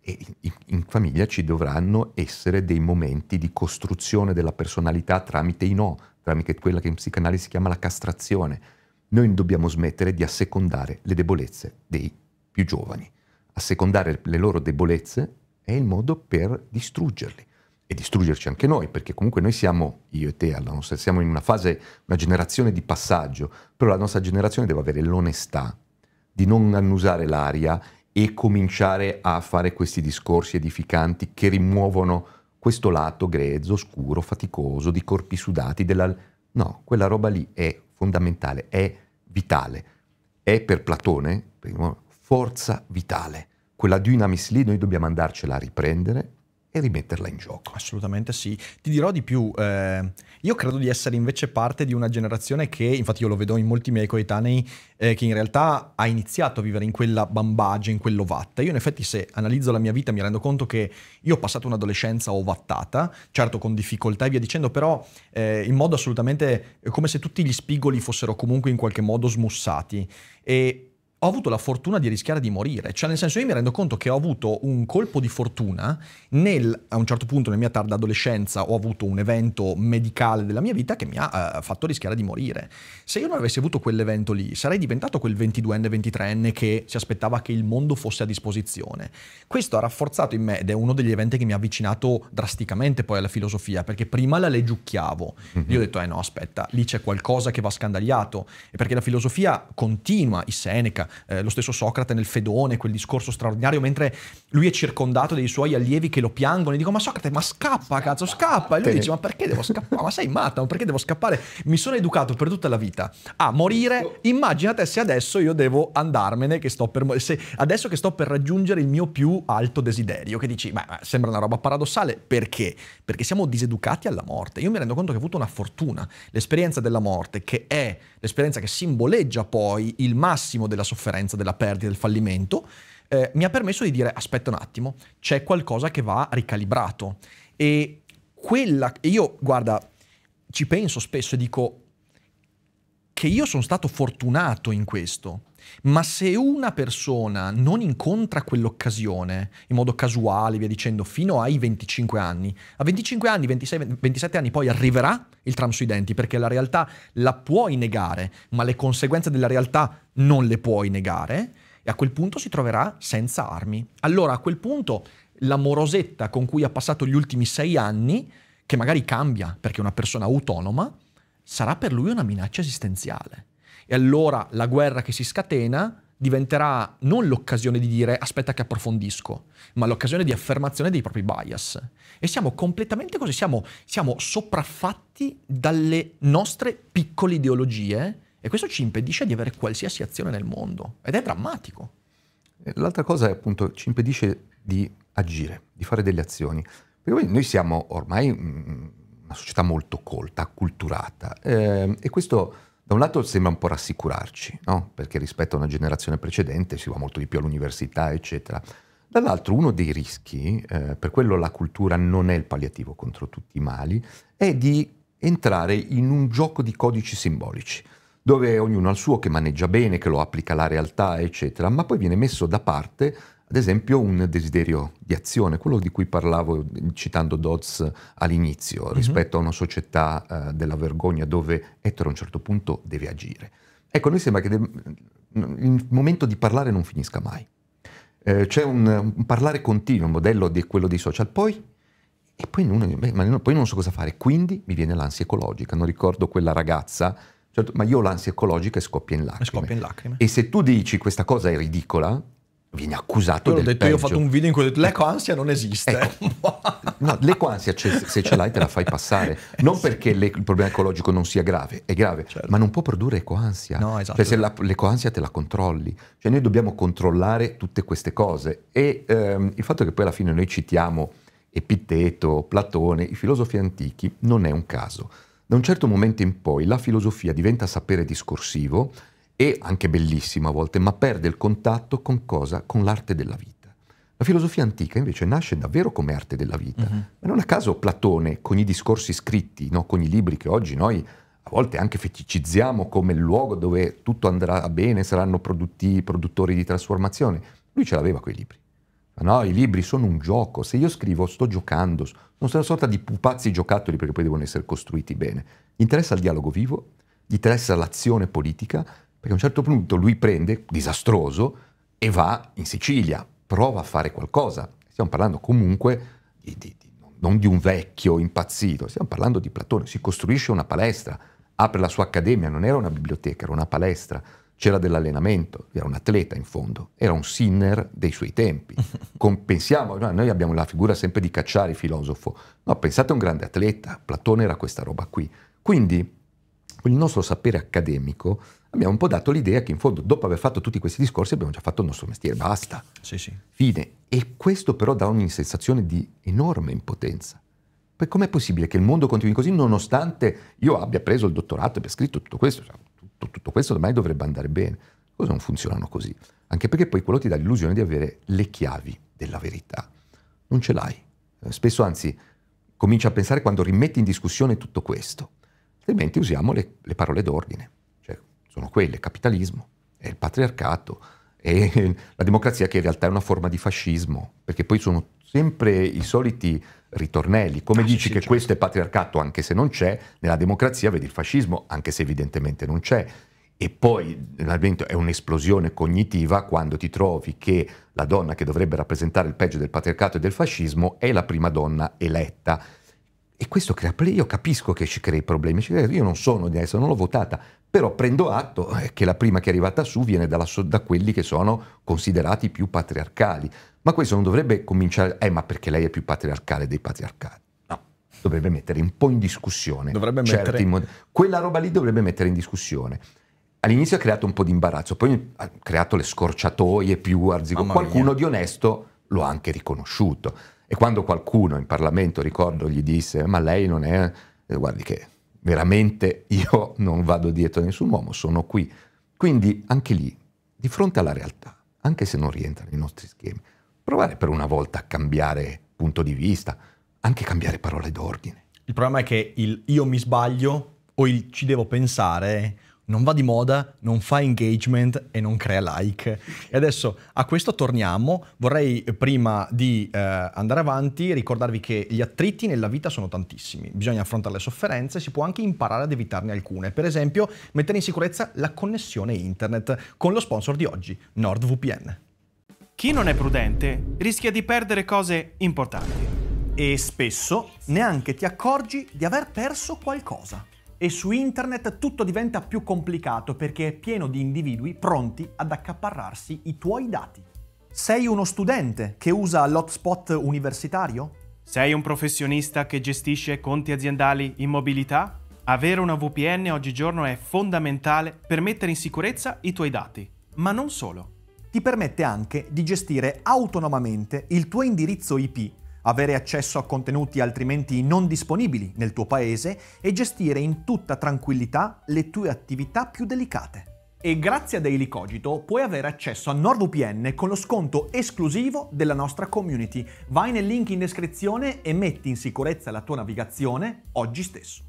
E in, in famiglia ci dovranno essere dei momenti di costruzione della personalità tramite i no, tramite quella che in psicanalisi si chiama la castrazione. Noi dobbiamo smettere di assecondare le debolezze dei più giovani. Assecondare le loro debolezze è il modo per distruggerli e distruggerci anche noi, perché comunque noi siamo, io e te, nostra, siamo in una fase, una generazione di passaggio, però la nostra generazione deve avere l'onestà di non annusare l'aria e cominciare a fare questi discorsi edificanti che rimuovono questo lato grezzo, scuro, faticoso, di corpi sudati, della... no, quella roba lì è fondamentale, è vitale, è per Platone, primo, forza vitale quella dynamis lì noi dobbiamo andarcela a riprendere e rimetterla in gioco. Assolutamente sì. Ti dirò di più, eh, io credo di essere invece parte di una generazione che, infatti io lo vedo in molti miei coetanei, eh, che in realtà ha iniziato a vivere in quella bambagia, in quell'ovatta. Io in effetti se analizzo la mia vita mi rendo conto che io ho passato un'adolescenza ovattata, certo con difficoltà e via dicendo, però eh, in modo assolutamente eh, come se tutti gli spigoli fossero comunque in qualche modo smussati. E ho avuto la fortuna di rischiare di morire. Cioè, nel senso, io mi rendo conto che ho avuto un colpo di fortuna nel, a un certo punto nella mia tarda adolescenza, ho avuto un evento medicale della mia vita che mi ha uh, fatto rischiare di morire. Se io non avessi avuto quell'evento lì, sarei diventato quel 22enne, 23enne che si aspettava che il mondo fosse a disposizione. Questo ha rafforzato in me, ed è uno degli eventi che mi ha avvicinato drasticamente poi alla filosofia, perché prima la leggiucchiavo. Mm-hmm. Io ho detto, eh no, aspetta, lì c'è qualcosa che va scandagliato. E perché la filosofia continua, i Seneca, eh, lo stesso Socrate nel Fedone, quel discorso straordinario, mentre lui è circondato dei suoi allievi che lo piangono e dico ma Socrate ma scappa, cazzo scappa e lui dice ma perché devo scappare? Ma sei matta, ma perché devo scappare? Mi sono educato per tutta la vita a morire, immaginate se adesso io devo andarmene, che sto per, se, adesso che sto per raggiungere il mio più alto desiderio, che dici ma sembra una roba paradossale, perché? Perché siamo diseducati alla morte, io mi rendo conto che ho avuto una fortuna, l'esperienza della morte che è l'esperienza che simboleggia poi il massimo della sofferenza, sofferenza, della perdita, del fallimento, eh, mi ha permesso di dire aspetta un attimo, c'è qualcosa che va ricalibrato. E quella, io guarda, ci penso spesso e dico che io sono stato fortunato in questo, ma se una persona non incontra quell'occasione in modo casuale, via dicendo, fino ai 25 anni, a 25 anni, 26, 27 anni poi arriverà il tram sui denti, perché la realtà la puoi negare, ma le conseguenze della realtà non le puoi negare, e a quel punto si troverà senza armi. Allora a quel punto l'amorosetta con cui ha passato gli ultimi sei anni, che magari cambia perché è una persona autonoma, sarà per lui una minaccia esistenziale. E allora la guerra che si scatena diventerà non l'occasione di dire aspetta che approfondisco, ma l'occasione di affermazione dei propri bias. E siamo completamente così, siamo, siamo sopraffatti dalle nostre piccole ideologie e questo ci impedisce di avere qualsiasi azione nel mondo ed è drammatico. Eh, l'altra cosa è appunto ci impedisce di agire, di fare delle azioni, perché noi siamo ormai mm, mm, una società molto colta, acculturata eh, e questo da un lato sembra un po' rassicurarci, no? perché rispetto a una generazione precedente si va molto di più all'università, eccetera. Dall'altro uno dei rischi, eh, per quello la cultura non è il palliativo contro tutti i mali, è di entrare in un gioco di codici simbolici, dove ognuno ha il suo che maneggia bene, che lo applica alla realtà, eccetera, ma poi viene messo da parte ad esempio un desiderio di azione, quello di cui parlavo citando Dodds all'inizio, mhm. rispetto mm-hmm. a una società eh, della vergogna dove Ettore a un certo punto deve agire. Ecco, a noi sembra che de- il momento di parlare non finisca mai. Eh, c'è un, un, parlare continuo, un modello di quello dei social, poi, e poi, uno, beh, no, poi non so cosa fare, quindi mi viene l'ansia ecologica, non ricordo quella ragazza Certo, ma io ho l'ansia ecologica e scoppia in lacrime. E scoppia in lacrime. E se tu dici questa cosa è ridicola, viene accusato io del detto, peggio. Io ho fatto un video in cui ho detto l'ecoansia ecco. non esiste. Ecco. no, l'ecoansia cioè, se ce l'hai te la fai passare. Eh, non perché il problema ecologico non sia grave, è grave, certo. ma non può produrre ecoansia. No, cioè, esatto. Cioè se l'ecoansia te la controlli. Cioè noi dobbiamo controllare tutte queste cose. E ehm, il fatto che poi alla fine noi citiamo Epitteto, Platone, i filosofi antichi, non è un caso. Da un certo momento in poi la filosofia diventa sapere discorsivo e anche bellissimo a volte, ma perde il contatto con cosa? Con l'arte della vita. La filosofia antica invece nasce davvero come arte della vita. Uh-huh. Ma non a caso Platone, con i discorsi scritti, no, con i libri che oggi noi a volte anche feticizziamo come il luogo dove tutto andrà bene, saranno produtti, produttori di trasformazione, lui ce l'aveva quei libri. Ma no, i libri sono un gioco, se io scrivo sto giocando, sono una sorta di pupazzi giocattoli perché poi devono essere costruiti bene. Gli interessa il dialogo vivo, gli interessa l'azione politica, perché a un certo punto lui prende, disastroso, e va in Sicilia, prova a fare qualcosa. Stiamo parlando comunque di, di, di, non di un vecchio impazzito, stiamo parlando di Platone. Si costruisce una palestra, apre la sua accademia, non era una biblioteca, era una palestra. C'era dell'allenamento, era un atleta in fondo, era un sinner dei suoi tempi. Con, pensiamo, noi abbiamo la figura sempre di cacciare il filosofo, no, pensate a un grande atleta, Platone era questa roba qui. Quindi con il nostro sapere accademico abbiamo un po' dato l'idea che in fondo dopo aver fatto tutti questi discorsi abbiamo già fatto il nostro mestiere, basta. Sì, sì. Fine. E questo però dà una sensazione di enorme impotenza. Poi com'è possibile che il mondo continui così nonostante io abbia preso il dottorato, abbia scritto tutto questo, cioè, tutto, tutto questo ormai dovrebbe andare bene. Cose non funzionano così. Anche perché poi quello ti dà l'illusione di avere le chiavi della verità. Non ce l'hai. Eh, spesso anzi cominci a pensare quando rimetti in discussione tutto questo altrimenti usiamo le, le parole d'ordine, cioè, sono quelle, capitalismo, è il patriarcato, è la democrazia che in realtà è una forma di fascismo, perché poi sono sempre i soliti ritornelli, come ah, dici sì, che certo. questo è patriarcato anche se non c'è, nella democrazia vedi il fascismo anche se evidentemente non c'è. E poi è un'esplosione cognitiva quando ti trovi che la donna che dovrebbe rappresentare il peggio del patriarcato e del fascismo è la prima donna eletta e questo crea, io capisco che ci crei problemi, io non sono di adesso, non l'ho votata, però prendo atto eh, che la prima che è arrivata su viene dalla, da quelli che sono considerati più patriarcali. Ma questo non dovrebbe cominciare, eh ma perché lei è più patriarcale dei patriarcali dovrebbe mettere un po' in discussione. Dovrebbe certi mettere... Quella roba lì dovrebbe mettere in discussione. All'inizio ha creato un po' di imbarazzo, poi ha creato le scorciatoie più arzico. Qualcuno di onesto lo ha anche riconosciuto. E quando qualcuno in Parlamento, ricordo, gli disse, ma lei non è, eh, guardi che veramente io non vado dietro a nessun uomo, sono qui. Quindi anche lì, di fronte alla realtà, anche se non rientra nei nostri schemi, provare per una volta a cambiare punto di vista, anche cambiare parole d'ordine. Il problema è che il io mi sbaglio o il ci devo pensare non va di moda, non fa engagement e non crea like. E adesso a questo torniamo. Vorrei eh, prima di eh, andare avanti ricordarvi che gli attriti nella vita sono tantissimi. Bisogna affrontare le sofferenze, si può anche imparare ad evitarne alcune. Per esempio, mettere in sicurezza la connessione internet con lo sponsor di oggi, NordVPN. Chi non è prudente rischia di perdere cose importanti. E spesso neanche ti accorgi di aver perso qualcosa. E su internet tutto diventa più complicato perché è pieno di individui pronti ad accaparrarsi i tuoi dati. Sei uno studente che usa l'hotspot universitario? Sei un professionista che gestisce conti aziendali in mobilità? Avere una VPN oggigiorno è fondamentale per mettere in sicurezza i tuoi dati, ma non solo. Ti permette anche di gestire autonomamente il tuo indirizzo IP avere accesso a contenuti altrimenti non disponibili nel tuo paese e gestire in tutta tranquillità le tue attività più delicate. E grazie a Daily Cogito puoi avere accesso a NordVPN con lo sconto esclusivo della nostra community. Vai nel link in descrizione e metti in sicurezza la tua navigazione oggi stesso.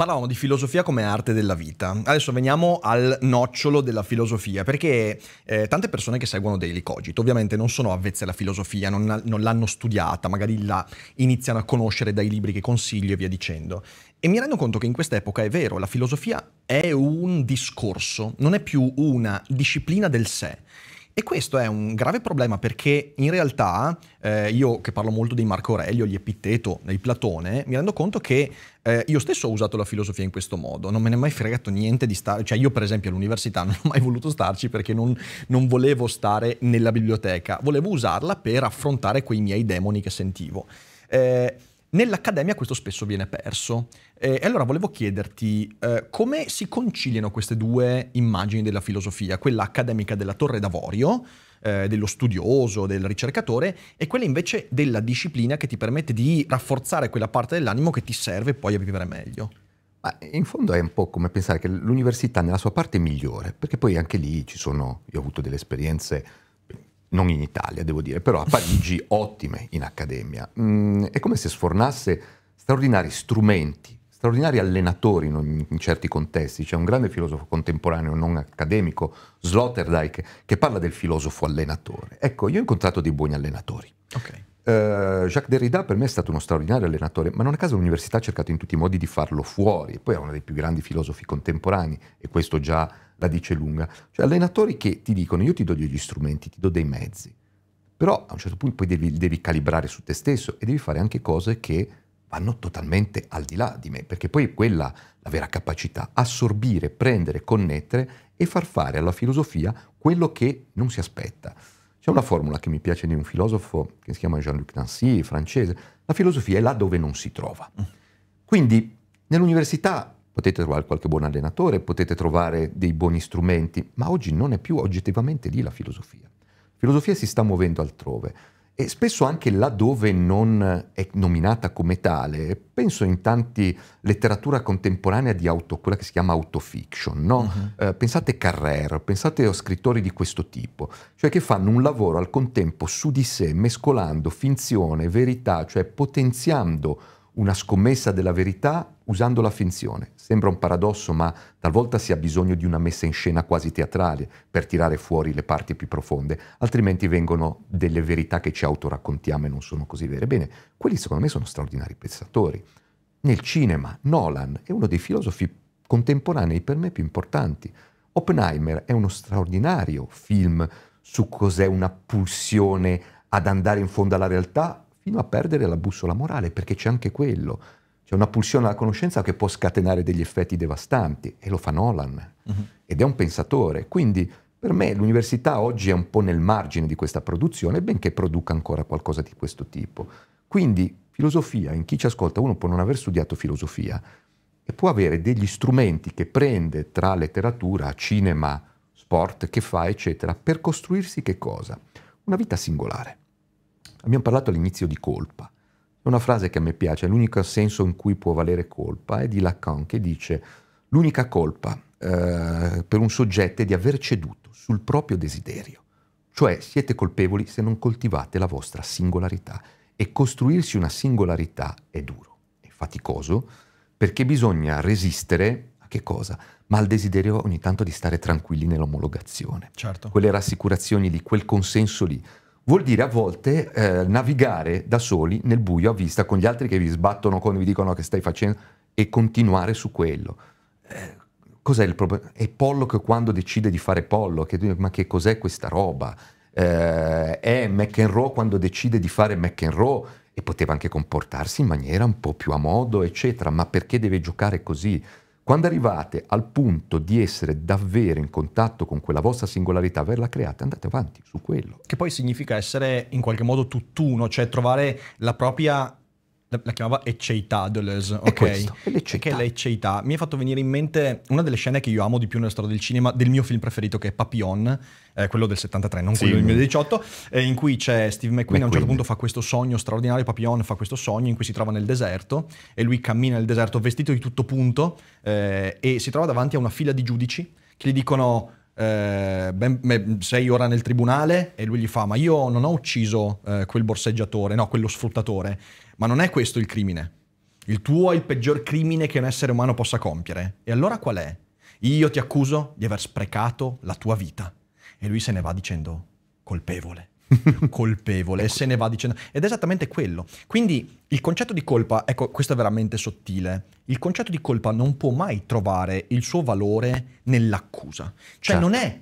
Parlavamo di filosofia come arte della vita. Adesso veniamo al nocciolo della filosofia, perché eh, tante persone che seguono Daily Cogito ovviamente non sono avvezze alla filosofia, non, non l'hanno studiata, magari la iniziano a conoscere dai libri che consiglio e via dicendo. E mi rendo conto che in quest'epoca è vero, la filosofia è un discorso, non è più una disciplina del sé. E questo è un grave problema perché in realtà eh, io che parlo molto di Marco Aurelio, gli Epitteto, di Platone, mi rendo conto che eh, io stesso ho usato la filosofia in questo modo, non me ne è mai fregato niente di stare, cioè io per esempio all'università non ho mai voluto starci perché non, non volevo stare nella biblioteca, volevo usarla per affrontare quei miei demoni che sentivo. Eh, Nell'accademia questo spesso viene perso. Eh, e allora volevo chiederti eh, come si conciliano queste due immagini della filosofia, quella accademica della Torre d'Avorio, eh, dello studioso, del ricercatore, e quella invece della disciplina che ti permette di rafforzare quella parte dell'animo che ti serve poi a vivere meglio. Ma in fondo è un po' come pensare che l'università nella sua parte è migliore, perché poi anche lì ci sono, io ho avuto delle esperienze, non in Italia devo dire, però a Parigi ottime in accademia. Mm, è come se sfornasse straordinari strumenti straordinari allenatori in, in, certi contesti. C'è un grande filosofo contemporaneo, non accademico, Sloterdijk, che parla del filosofo allenatore. Ecco, io ho incontrato dei buoni allenatori. Okay. Uh, Jacques Derrida per me è stato uno straordinario allenatore, ma non a caso l'università ha cercato in tutti i modi di farlo fuori, e poi è uno dei più grandi filosofi contemporanei e questo già la dice lunga. Cioè allenatori che ti dicono io ti do degli strumenti, ti do dei mezzi, però a un certo punto poi devi, devi calibrare su te stesso e devi fare anche cose che vanno totalmente al di là di me, perché poi è quella la vera capacità, assorbire, prendere, connettere e far fare alla filosofia quello che non si aspetta. C'è una formula che mi piace di un filosofo che si chiama Jean-Luc Nancy, francese, la filosofia è là dove non si trova. Mm. Quindi nell'università potete trovare qualche buon allenatore, potete trovare dei buoni strumenti, ma oggi non è più oggettivamente lì la filosofia. La filosofia si sta muovendo altrove e spesso anche laddove non è nominata come tale. Penso in tanti letteratura contemporanea di auto, quella che si chiama autofiction, no? uh-huh. eh, pensate Carrère, pensate a scrittori di questo tipo, cioè che fanno un lavoro al contempo su di sé, mescolando finzione, verità, cioè potenziando una scommessa della verità usando la finzione. Sembra un paradosso, ma talvolta si ha bisogno di una messa in scena quasi teatrale per tirare fuori le parti più profonde, altrimenti vengono delle verità che ci autoraccontiamo e non sono così vere. Bene, quelli secondo me sono straordinari pensatori. Nel cinema, Nolan è uno dei filosofi contemporanei per me più importanti. Oppenheimer è uno straordinario film su cos'è una pulsione ad andare in fondo alla realtà fino a perdere la bussola morale, perché c'è anche quello c'è una pulsione alla conoscenza che può scatenare degli effetti devastanti e lo fa Nolan uh mhm. -huh. ed è un pensatore. Quindi per me l'università oggi è un po' nel margine di questa produzione, benché produca ancora qualcosa di questo tipo. Quindi filosofia, in chi ci ascolta, uno può non aver studiato filosofia e può avere degli strumenti che prende tra letteratura, cinema, sport, che fa, eccetera, per costruirsi che cosa? Una vita singolare. Abbiamo parlato all'inizio di colpa. È Una frase che a me piace, l'unico senso in cui può valere colpa, è di Lacan che dice l'unica colpa eh, per un soggetto è di aver ceduto sul proprio desiderio, cioè siete colpevoli se non coltivate la vostra singolarità e costruirsi una singolarità è duro, è faticoso, perché bisogna resistere a che cosa? Ma al desiderio ogni tanto di stare tranquilli nell'omologazione. Certo. Quelle rassicurazioni lì, quel consenso lì vuol dire a volte eh, navigare da soli nel buio a vista con gli altri che vi sbattono quando vi dicono che stai facendo e continuare su quello. Eh, cos'è il problema? È Pollock quando decide di fare Pollock, ma che cos'è questa roba? Eh, è McEnroe quando decide di fare McEnroe e poteva anche comportarsi in maniera un po' più a modo, eccetera, ma perché deve giocare così? Quando arrivate al punto di essere davvero in contatto con quella vostra singolarità, averla creata, andate avanti su quello. Che poi significa essere in qualche modo tutt'uno, cioè trovare la propria la, la chiamava Ecceità Deleuze, ok? Che è l'ecceità. Mi è fatto venire in mente una delle scene che io amo di più nella storia del cinema, del mio film preferito che è Papillon, eh, quello del 73, non sì. quello del 2018, eh, in cui c'è Steve McQueen, McQueen, a un certo punto fa questo sogno straordinario, Papillon fa questo sogno in cui si trova nel deserto e lui cammina nel deserto vestito di tutto punto eh, e si trova davanti a una fila di giudici che gli dicono eh, ben, sei ora nel tribunale e lui gli fa ma io non ho ucciso eh, quel borseggiatore, no, quello sfruttatore, ma non è questo il crimine. Il tuo è il peggior crimine che un essere umano possa compiere. E allora qual è? Io ti accuso di aver sprecato la tua vita. E lui se ne va dicendo colpevole. colpevole e ecco. se ne va dicendo ed è esattamente quello quindi il concetto di colpa ecco questo è veramente sottile il concetto di colpa non può mai trovare il suo valore nell'accusa cioè certo. non è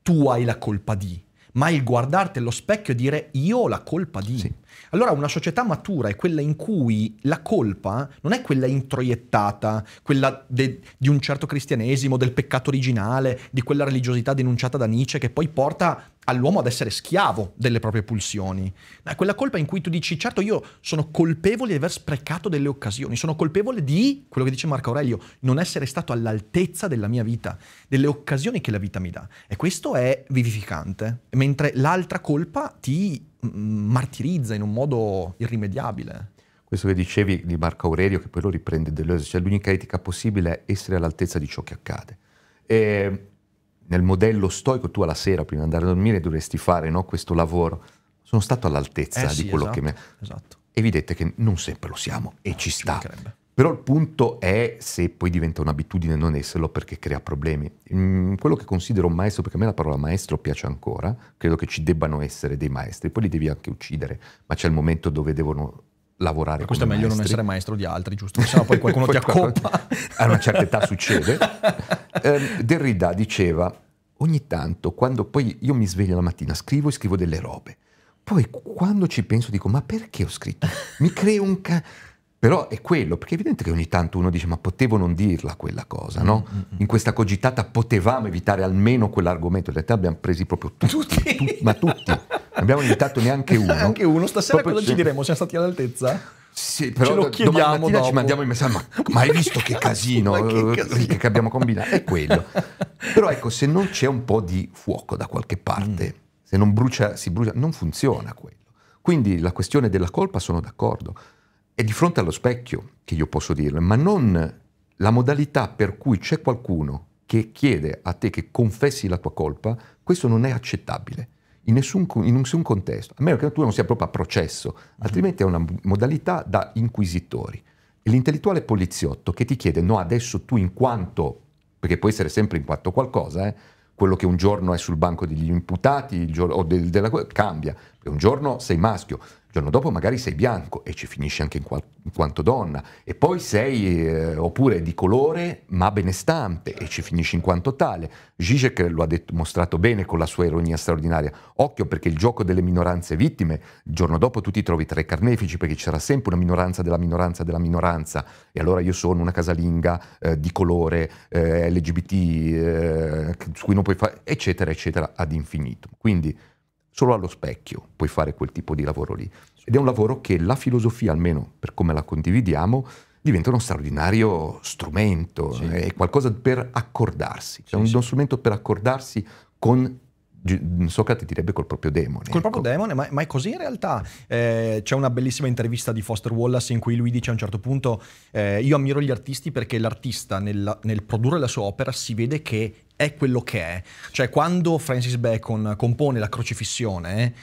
tu hai la colpa di ma il guardarti allo specchio e dire io ho la colpa di... Sì. Allora una società matura è quella in cui la colpa non è quella introiettata, quella de, di un certo cristianesimo, del peccato originale, di quella religiosità denunciata da Nietzsche che poi porta all'uomo ad essere schiavo delle proprie pulsioni. È quella colpa in cui tu dici, certo io sono colpevole di aver sprecato delle occasioni, sono colpevole di, quello che dice Marco Aurelio, non essere stato all'altezza della mia vita, delle occasioni che la vita mi dà. E questo è vivificante, mentre l'altra colpa ti mm, mm, martirizza in un modo irrimediabile. Questo che dicevi di Marco Aurelio, che poi lo riprende Deleuze, cioè l'unica etica possibile è essere all'altezza di ciò che accade. E ehm, nel modello stoico tu alla sera prima di andare a dormire dovresti fare no, questo lavoro. Sono stato all'altezza eh, di sì, quello esatto, che mi... Esatto. Evidente che non sempre lo siamo e no, ci sta. Ci Però il punto è se poi diventa un'abitudine non esserlo perché crea problemi. Mm, quello che considero un maestro, perché a me la parola maestro piace ancora, credo che ci debbano essere dei maestri, poi li devi anche uccidere, ma c'è il momento dove devono lavorare. Per questo è meglio maestri. non essere maestro di altri, giusto? Sennò poi qualcuno poi ti accoppa. a una certa età succede. Eh, Derrida diceva, ogni tanto, quando poi io mi sveglio la mattina, scrivo e scrivo delle robe. Poi quando ci penso dico, ma perché ho scritto? Mi creo un... Ca- però è quello, perché è evidente che ogni tanto uno dice ma potevo non dirla quella cosa, no? Mm, mm, mm. In questa cogitata potevamo evitare almeno quell'argomento, in realtà abbiamo preso proprio tutti, tutti, tutti ma tutti abbiamo invitato neanche uno. Neanche uno, stasera Proprio cosa ci diremo? Siamo stati all'altezza? Sì, però ce lo chiediamo dopo. ci mandiamo il messaggio, ma, ma hai visto che casino, che, eh, casino. che, abbiamo combinato? È quello. però ecco, se non c'è un po' di fuoco da qualche parte, mm. se non brucia, si brucia, non funziona quello. Quindi la questione della colpa sono d'accordo. È di fronte allo specchio che io posso dirlo, ma non la modalità per cui c'è qualcuno che chiede a te che confessi la tua colpa, questo non è accettabile in nessun, in nessun contesto, a meno che tu non sia proprio a processo, mhm. altrimenti è una modalità da inquisitori. E l'intellettuale poliziotto che ti chiede, no adesso tu in quanto, perché può essere sempre in quanto qualcosa, eh, quello che un giorno è sul banco degli imputati giorno, o del, della, cambia, un giorno sei maschio, giorno dopo magari sei bianco e ci finisci anche in, qua in quanto donna, e poi sei eh, oppure di colore ma benestante e ci finisci in quanto tale. Zizek lo ha detto, mostrato bene con la sua ironia straordinaria. Occhio perché il gioco delle minoranze vittime, il giorno dopo tu ti trovi tra i carnefici perché c'era sempre una minoranza della minoranza della minoranza, e allora io sono una casalinga eh, di colore eh, LGBT eh, su cui non puoi fare, eccetera, eccetera, ad infinito. Quindi solo allo specchio puoi fare quel tipo di lavoro lì. Ed è un lavoro che la filosofia, almeno per come la condividiamo, diventa uno straordinario strumento, sì. è qualcosa per accordarsi, è sì, uno sì. strumento per accordarsi con Socrate direbbe col proprio demone. Col ecco. proprio demone, ma, ma, è così in realtà. Eh, c'è una bellissima intervista di Foster Wallace in cui lui dice a un certo punto eh, io ammiro gli artisti perché l'artista nel, nel, produrre la sua opera si vede che è quello che è. Cioè, quando Francis Bacon compone la crocifissione,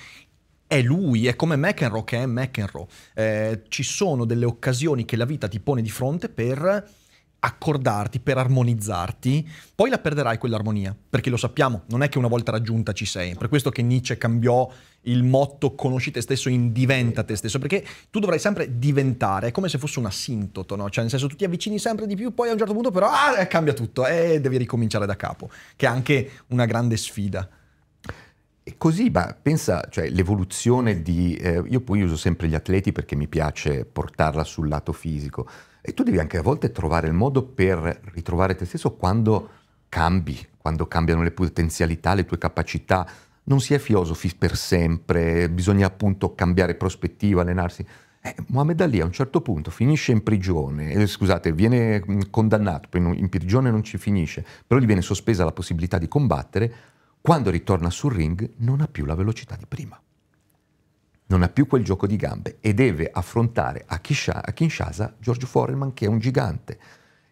è lui, è come McEnroe che è McEnroe. Eh, ci sono delle occasioni che la vita ti pone di fronte per accordarti, per armonizzarti, poi la perderai quell'armonia, perché lo sappiamo, non è che una volta raggiunta ci sei. Per questo che Nietzsche cambiò il motto conosci te stesso in diventa te stesso, perché tu dovrai sempre diventare, è come se fosse un asintoto, no? Cioè nel senso tu ti avvicini sempre di più, poi a un certo punto però ah, eh, cambia tutto e eh, devi ricominciare da capo, che è anche una grande sfida. E così, ma pensa, cioè, l'evoluzione di... Eh, io poi uso sempre gli atleti perché mi piace portarla sul lato fisico e tu devi anche a volte trovare il modo per ritrovare te stesso quando cambi, quando cambiano le potenzialità, le tue capacità. Non si è filosofi per sempre, bisogna appunto cambiare prospettiva, allenarsi. Eh, Mohamed Ali a un certo punto finisce in prigione, eh, scusate, viene mm, condannato, poi in prigione non ci finisce, però gli viene sospesa la possibilità di combattere, quando ritorna sul ring non ha più la velocità di prima non ha più quel gioco di gambe e deve affrontare a, Kinshasa George Foreman che è un gigante.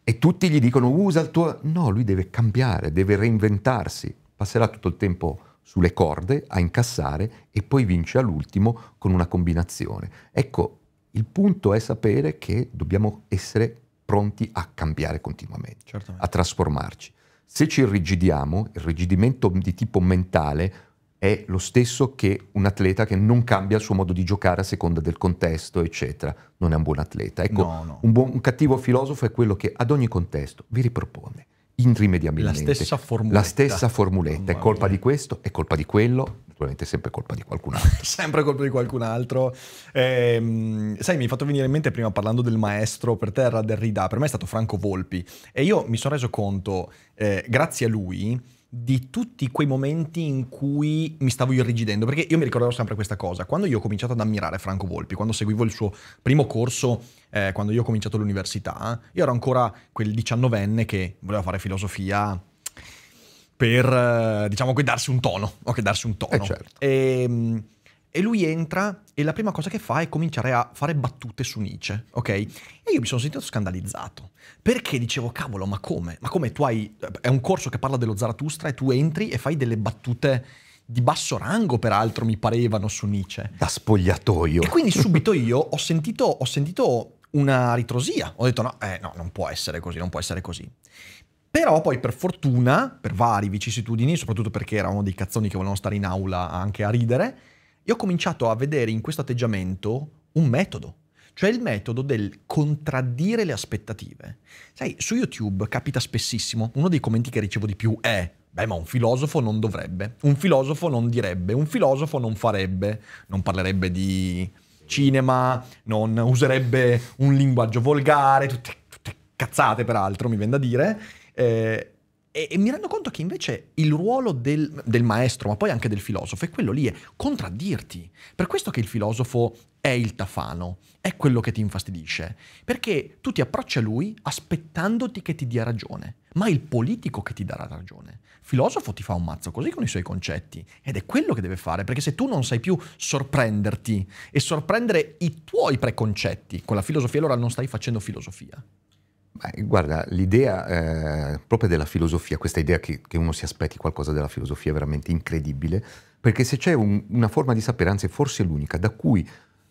E tutti gli dicono usa il tuo... No, lui deve cambiare, deve reinventarsi. Passerà tutto il tempo sulle corde a incassare e poi vince all'ultimo con una combinazione. Ecco, il punto è sapere che dobbiamo essere pronti a cambiare continuamente, Certamente. a trasformarci. Se ci irrigidiamo, il rigidimento di tipo mentale è lo stesso che un atleta che non cambia il suo modo di giocare a seconda del contesto, eccetera. Non è un buon atleta. Ecco, no, no. Un, buon, un, cattivo filosofo è quello che ad ogni contesto vi ripropone irrimediabilmente. La stessa formuletta. La stessa formuletta. È colpa di questo, è colpa di quello, naturalmente sempre colpa di qualcun altro. sempre colpa di qualcun altro. Eh, sai, mi è fatto venire in mente prima parlando del maestro per terra del Rida, per me è stato Franco Volpi e io mi sono reso conto, eh, grazie a lui, di tutti quei momenti in cui mi stavo irrigidendo, perché io mi ricorderò sempre questa cosa, quando io ho cominciato ad ammirare Franco Volpi, quando seguivo il suo primo corso, eh, quando io ho cominciato l'università, io ero ancora quel diciannovenne che voleva fare filosofia per, eh, diciamo, darsi un tono, ok, darsi un tono. Eh certo. E, ehm, e lui entra e la prima cosa che fa è cominciare a fare battute su Nietzsche, ok? E io mi sono sentito scandalizzato. Perché dicevo, cavolo, ma come? Ma come tu hai... È un corso che parla dello Zaratustra e tu entri e fai delle battute di basso rango, peraltro, mi parevano su Nietzsche. Da spogliatoio. E quindi subito io ho sentito, ho sentito una ritrosia. Ho detto, no, eh, no, non può essere così, non può essere così. Però poi per fortuna, per varie vicissitudini, soprattutto perché era uno dei cazzoni che volevano stare in aula anche a ridere, io ho cominciato a vedere in questo atteggiamento un metodo, cioè il metodo del contraddire le aspettative. Sai, su YouTube capita spessissimo, uno dei commenti che ricevo di più è Beh, ma un filosofo non dovrebbe, un filosofo non direbbe, un filosofo non farebbe, non parlerebbe di cinema, non userebbe un linguaggio volgare, tutte, tutte cazzate peraltro, mi viene da dire. Eh, e, e, mi rendo conto che invece il ruolo del, del, maestro, ma poi anche del filosofo, è quello lì, è contraddirti. Per questo che il filosofo è il tafano, è quello che ti infastidisce, perché tu ti approcci a lui aspettandoti che ti dia ragione, ma è il politico che ti darà ragione. Il filosofo ti fa un mazzo così con i suoi concetti ed è quello che deve fare, perché se tu non sai più sorprenderti e sorprendere i tuoi preconcetti con la filosofia, allora non stai facendo filosofia. Beh, guarda, l'idea eh, proprio della filosofia, questa idea che, che, uno si aspetti qualcosa della filosofia è veramente incredibile, perché se c'è un, una forma di sapere, anzi forse l'unica, da cui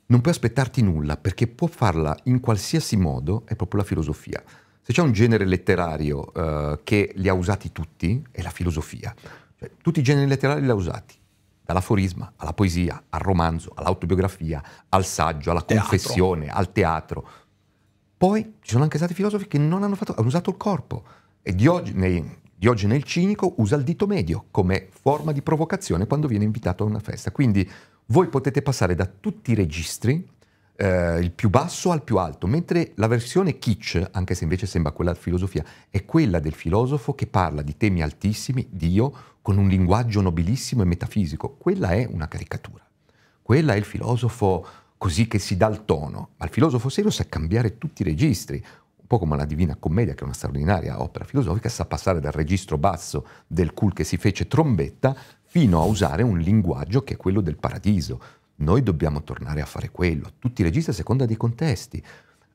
non puoi aspettarti nulla, perché può farla in qualsiasi modo, è proprio la filosofia. Se c'è un genere letterario eh, che li ha usati tutti, è la filosofia. Cioè, tutti i generi letterari li ha usati, dall'aforisma alla poesia, al romanzo, all'autobiografia, al saggio, alla confessione, al teatro. Poi ci sono anche stati filosofi che non hanno, fatto, hanno usato il corpo e Diogene, Diogene il cinico usa il dito medio come forma di provocazione quando viene invitato a una festa. Quindi voi potete passare da tutti i registri, eh, il più basso al più alto, mentre la versione kitsch, anche se invece sembra quella della filosofia, è quella del filosofo che parla di temi altissimi, Dio, con un linguaggio nobilissimo e metafisico. Quella è una caricatura. Quella è il filosofo così che si dà il tono. Ma il filosofo serio sa cambiare tutti i registri, un po' come la Divina Commedia, che è una straordinaria opera filosofica, sa passare dal registro basso del cul che si fece trombetta fino a usare un linguaggio che è quello del paradiso. Noi dobbiamo tornare a fare quello, tutti i registri a seconda dei contesti.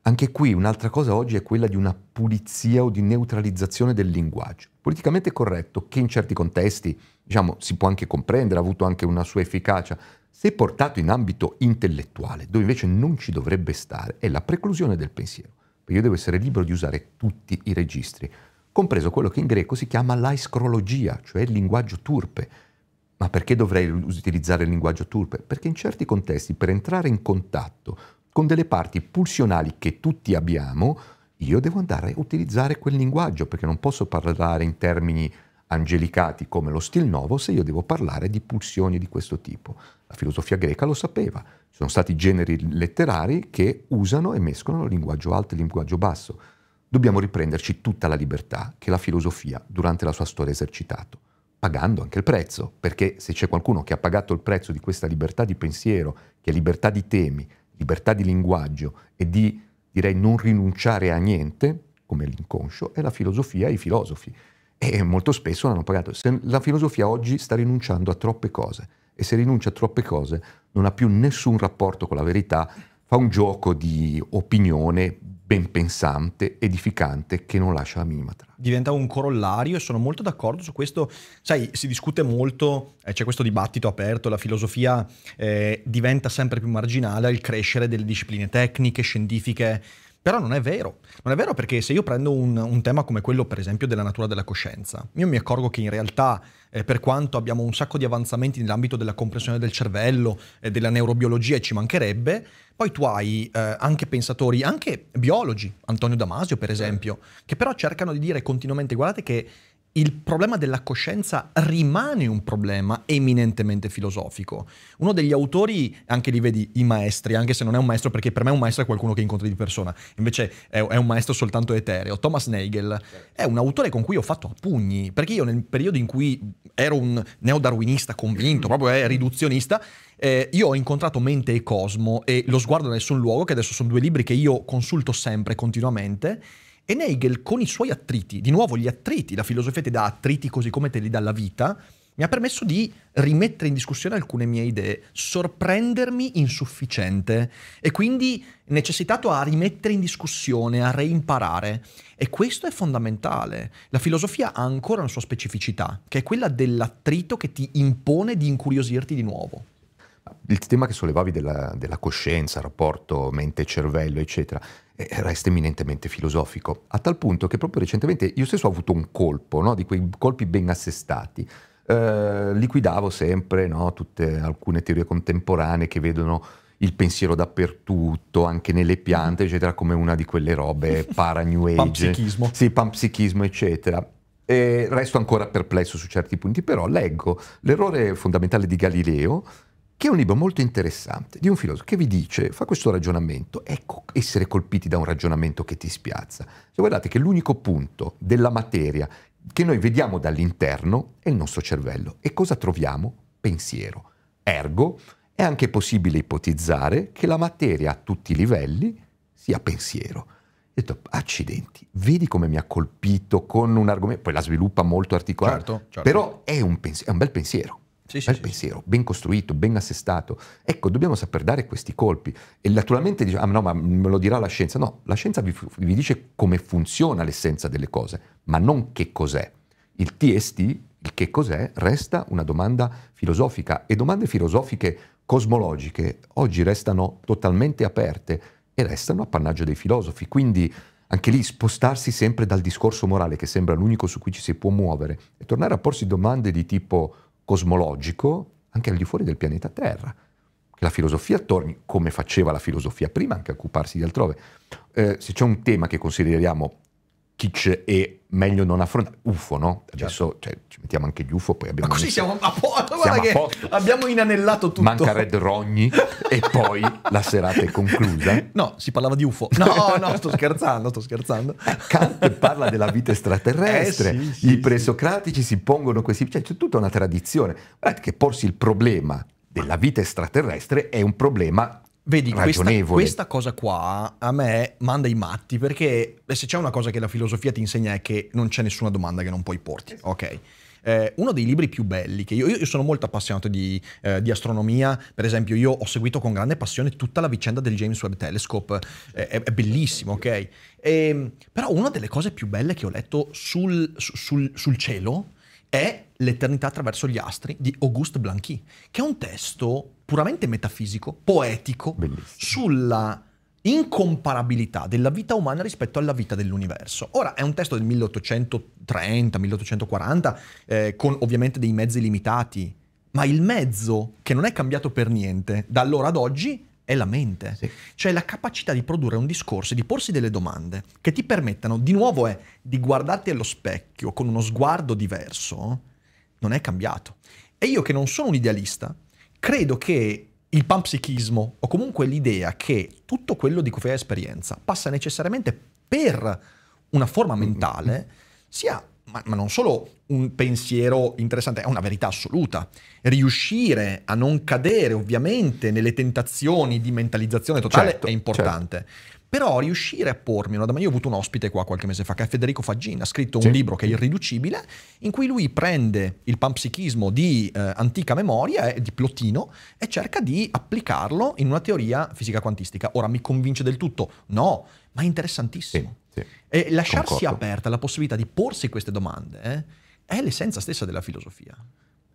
Anche qui un'altra cosa oggi è quella di una pulizia o di neutralizzazione del linguaggio. Politicamente corretto, che in certi contesti diciamo, si può anche comprendere, ha avuto anche una sua efficacia, se portato in ambito intellettuale, dove invece non ci dovrebbe stare, è la preclusione del pensiero, perché io devo essere libero di usare tutti i registri, compreso quello che in greco si chiama l'aiscrologia, cioè il linguaggio turpe. Ma perché dovrei utilizzare il linguaggio turpe? Perché in certi contesti, per entrare in contatto con delle parti pulsionali che tutti abbiamo, io devo andare a utilizzare quel linguaggio, perché non posso parlare in termini angelicati come lo stil novo se io devo parlare di pulsioni di questo tipo. La filosofia greca lo sapeva, ci sono stati generi letterari che usano e mescolano linguaggio alto e linguaggio basso. Dobbiamo riprenderci tutta la libertà che la filosofia durante la sua storia ha esercitato, pagando anche il prezzo, perché se c'è qualcuno che ha pagato il prezzo di questa libertà di pensiero, che è libertà di temi, libertà di linguaggio e di, direi, non rinunciare a niente, come l'inconscio, è la filosofia e i filosofi. E molto spesso l'hanno pagato. Se la filosofia oggi sta rinunciando a troppe cose e se rinuncia a troppe cose non ha più nessun rapporto con la verità, fa un gioco di opinione ben pensante, edificante, che non lascia la minima traccia. Diventa un corollario e sono molto d'accordo su questo. Sai, si discute molto, eh, c'è questo dibattito aperto, la filosofia eh, diventa sempre più marginale al crescere delle discipline tecniche, scientifiche, però non è vero. Non è vero perché se io prendo un, un, tema come quello, per esempio, della natura della coscienza, io mi accorgo che in realtà, eh, per quanto abbiamo un sacco di avanzamenti nell'ambito della comprensione del cervello, eh, della neurobiologia e ci mancherebbe, poi tu hai eh, anche pensatori, anche biologi, Antonio Damasio per esempio, che però cercano di dire continuamente, guardate che il problema della coscienza rimane un problema eminentemente filosofico. Uno degli autori, anche lì vedi i maestri, anche se non è un maestro, perché per me un maestro è qualcuno che incontri di persona, invece è, un maestro soltanto etereo. Thomas Nagel è un autore con cui ho fatto a pugni, perché io nel periodo in cui ero un neodarwinista convinto, proprio eh, riduzionista, eh, io ho incontrato Mente e Cosmo e Lo sguardo da nessun luogo, che adesso sono due libri che io consulto sempre, continuamente, e Nagel con i suoi attriti, di nuovo gli attriti, la filosofia ti dà attriti così come te li dà la vita, mi ha permesso di rimettere in discussione alcune mie idee, sorprendermi insufficiente e quindi necessitato a rimettere in discussione, a reimparare. E questo è fondamentale. La filosofia ha ancora una sua specificità, che è quella dell'attrito che ti impone di incuriosirti di nuovo il tema che sollevavi della, della coscienza, rapporto mente-cervello, eccetera, eh, resta eminentemente filosofico, a tal punto che proprio recentemente io stesso ho avuto un colpo, no? di quei colpi ben assestati. Eh, liquidavo sempre no? Tutte, alcune teorie contemporanee che vedono il pensiero dappertutto, anche nelle piante, eccetera, come una di quelle robe para-new age. pampsichismo. Sì, pampsichismo, eccetera. E resto ancora perplesso su certi punti, però leggo l'errore fondamentale di Galileo, che è un libro molto interessante di un filosofo che vi dice, fa questo ragionamento, ecco essere colpiti da un ragionamento che ti spiazza. Se guardate che l'unico punto della materia che noi vediamo dall'interno è il nostro cervello. E cosa troviamo? Pensiero. Ergo, è anche possibile ipotizzare che la materia a tutti i livelli sia pensiero. Ho detto, accidenti, vedi come mi ha colpito con un argomento, poi la sviluppa molto articolato, certo, certo. però è un, pens- è un bel pensiero. Sì, bel sì, pensiero, sì. ben costruito, ben assestato. Ecco, dobbiamo saper dare questi colpi. E naturalmente dice, ah no, ma me lo dirà la scienza. No, la scienza vi, vi dice come funziona l'essenza delle cose, ma non che cos'è. Il TST, il che cos'è, resta una domanda filosofica e domande filosofiche cosmologiche oggi restano totalmente aperte e restano appannaggio dei filosofi. Quindi anche lì spostarsi sempre dal discorso morale, che sembra l'unico su cui ci si può muovere, e tornare a porsi domande di tipo cosmologico anche al di fuori del pianeta Terra. Che la filosofia torni, come faceva la filosofia prima, anche a occuparsi di altrove. Eh, se c'è un tema che consideriamo kitsch e meglio non affrontare. UFO, no? Certo. Adesso certo. cioè, ci mettiamo anche gli UFO, poi abbiamo... Ma così siamo a posto, guarda che posto. abbiamo inanellato tutto. Manca Red Rogni e poi la serata è conclusa. No, si parlava di UFO. No, no, sto scherzando, sto scherzando. Eh, Kant parla della vita extraterrestre, eh, sì, i presocratici sì. si pongono questi... Cioè c'è tutta una tradizione. Guardate che porsi il problema della vita extraterrestre è un problema Vedi, questa, questa, cosa qua a me manda i matti perché se c'è una cosa che la filosofia ti insegna è che non c'è nessuna domanda che non puoi porti, ok? Eh, uno dei libri più belli che io, io sono molto appassionato di, eh, di, astronomia, per esempio io ho seguito con grande passione tutta la vicenda del James Webb Telescope, è, è, bellissimo, ok? E, ehm, però una delle cose più belle che ho letto sul, sul, sul cielo è L'eternità attraverso gli astri di Auguste Blanqui, che è un testo puramente metafisico, poetico, Bellissimo. sulla incomparabilità della vita umana rispetto alla vita dell'universo. Ora è un testo del 1830-1840 eh, con ovviamente dei mezzi limitati, ma il mezzo che non è cambiato per niente da allora ad oggi è la mente, sì. cioè la capacità di produrre un discorso e di porsi delle domande che ti permettano di nuovo è eh, di guardarti allo specchio con uno sguardo diverso, non è cambiato. E io che non sono un idealista, credo che il panpsichismo o comunque l'idea che tutto quello di cui fai esperienza passa necessariamente per una forma mm-hmm. mentale sia ma, ma, non solo un pensiero interessante, è una verità assoluta. Riuscire a non cadere ovviamente nelle tentazioni di mentalizzazione totale certo, è importante, certo. Però riuscire a pormi una domanda, io ho avuto un ospite qua qualche mese fa, che è Federico Faggin, ha scritto sì. un libro che è Irriducibile, in cui lui prende il panpsichismo di eh, antica memoria, eh, di Plotino, e cerca di applicarlo in una teoria fisica quantistica. Ora mi convince del tutto? No, ma è interessantissimo. Sì, sì. E lasciarsi Concordo. aperta la possibilità di porsi queste domande eh, è l'essenza stessa della filosofia.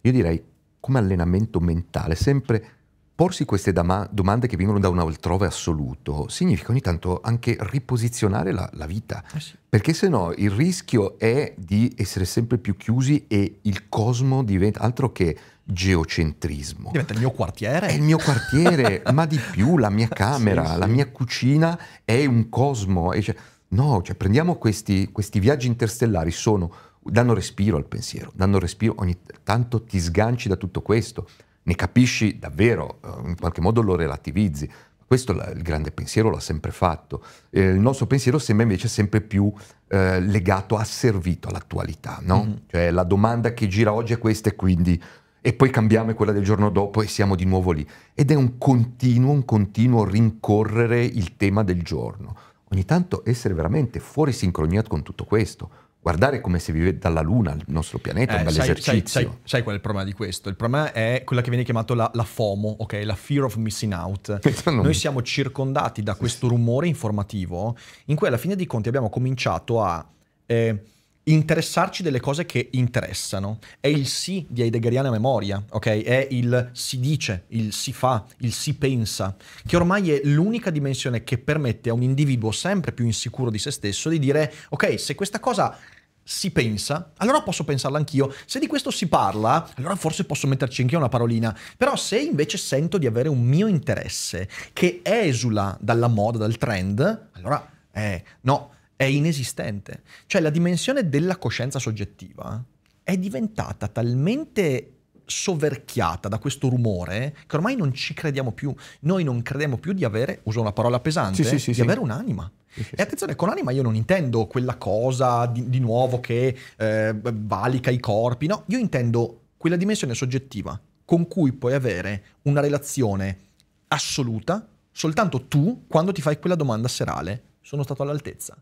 Io direi come allenamento mentale, sempre Porsi queste dama- domande che vengono da un altrove assoluto significa ogni tanto anche riposizionare la, la vita, eh sì. perché se no il rischio è di essere sempre più chiusi e il cosmo diventa altro che geocentrismo. Diventa il mio quartiere. È il mio quartiere, ma di più la mia camera, sì, sì. la mia cucina è un cosmo. Cioè, no, cioè prendiamo questi, questi viaggi interstellari, sono, danno respiro al pensiero, danno respiro, ogni tanto ti sganci da tutto questo ne capisci davvero, eh, in qualche modo lo relativizzi. Questo il grande pensiero l'ha sempre fatto. Eh, il nostro pensiero sembra invece sempre più eh, legato, asservito all'attualità, no? Mm. Cioè la domanda che gira oggi è questa e quindi... E poi cambiamo quella del giorno dopo e siamo di nuovo lì. Ed è un continuo, un continuo rincorrere il tema del giorno. Ogni tanto essere veramente fuori sincronia con tutto questo guardare come si vive dalla Luna, il nostro pianeta, eh, un bell'esercizio. Sai, sai, sai, sai, qual è il problema di questo? Il problema è quella che viene chiamata la, la, FOMO, ok? La fear of missing out. Non... Noi siamo circondati da questo rumore informativo in cui alla fine dei conti abbiamo cominciato a eh, interessarci delle cose che interessano. È il sì di heideggeriana memoria, ok? È il si dice, il si fa, il si pensa, che ormai è l'unica dimensione che permette a un individuo sempre più insicuro di se stesso di dire, ok, se questa cosa si pensa, allora posso pensarla anch'io. Se di questo si parla, allora forse posso metterci anch'io una parolina. Però se invece sento di avere un mio interesse che esula dalla moda, dal trend, allora, eh, no, è inesistente. Cioè la dimensione della coscienza soggettiva è diventata talmente soverchiata da questo rumore che ormai non ci crediamo più. Noi non crediamo più di avere, uso una parola pesante, sì, sì, di avere un'anima. E attenzione, con anima io non intendo quella cosa di, di nuovo che eh, valica i corpi, no, io intendo quella dimensione soggettiva con cui puoi avere una relazione assoluta soltanto tu quando ti fai quella domanda serale. Sono stato all'altezza.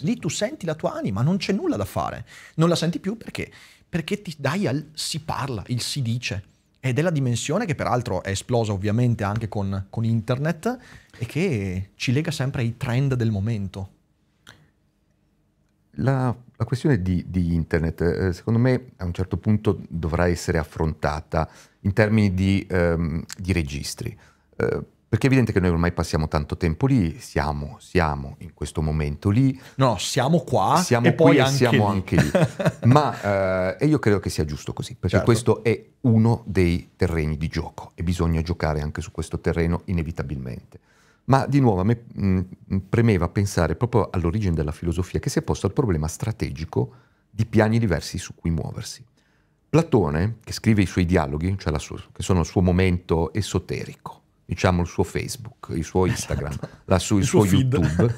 Lì tu senti la tua anima, non c'è nulla da fare. Non la senti più perché? Perché ti dai al si parla, il si dice. Ed è la dimensione che peraltro è esplosa ovviamente anche con, con internet e che ci lega sempre ai trend del momento. La, la questione di, di, internet, eh, secondo me, a un certo punto dovrà essere affrontata in termini di, um, di registri. Uh, perché è evidente che noi ormai passiamo tanto tempo lì, siamo, siamo in questo momento lì. No, siamo qua siamo e poi e anche siamo lì. anche lì. Ma eh, io credo che sia giusto così, perché certo. questo è uno dei terreni di gioco e bisogna giocare anche su questo terreno inevitabilmente. Ma di nuovo a me mh, mm, premeva pensare proprio all'origine della filosofia che si è posto il problema strategico di piani diversi su cui muoversi. Platone, che scrive i suoi dialoghi, cioè sua, che sono il suo momento esoterico, diciamo, il suo Facebook, il suo esatto. Instagram, esatto. la su, il, il, suo, suo YouTube,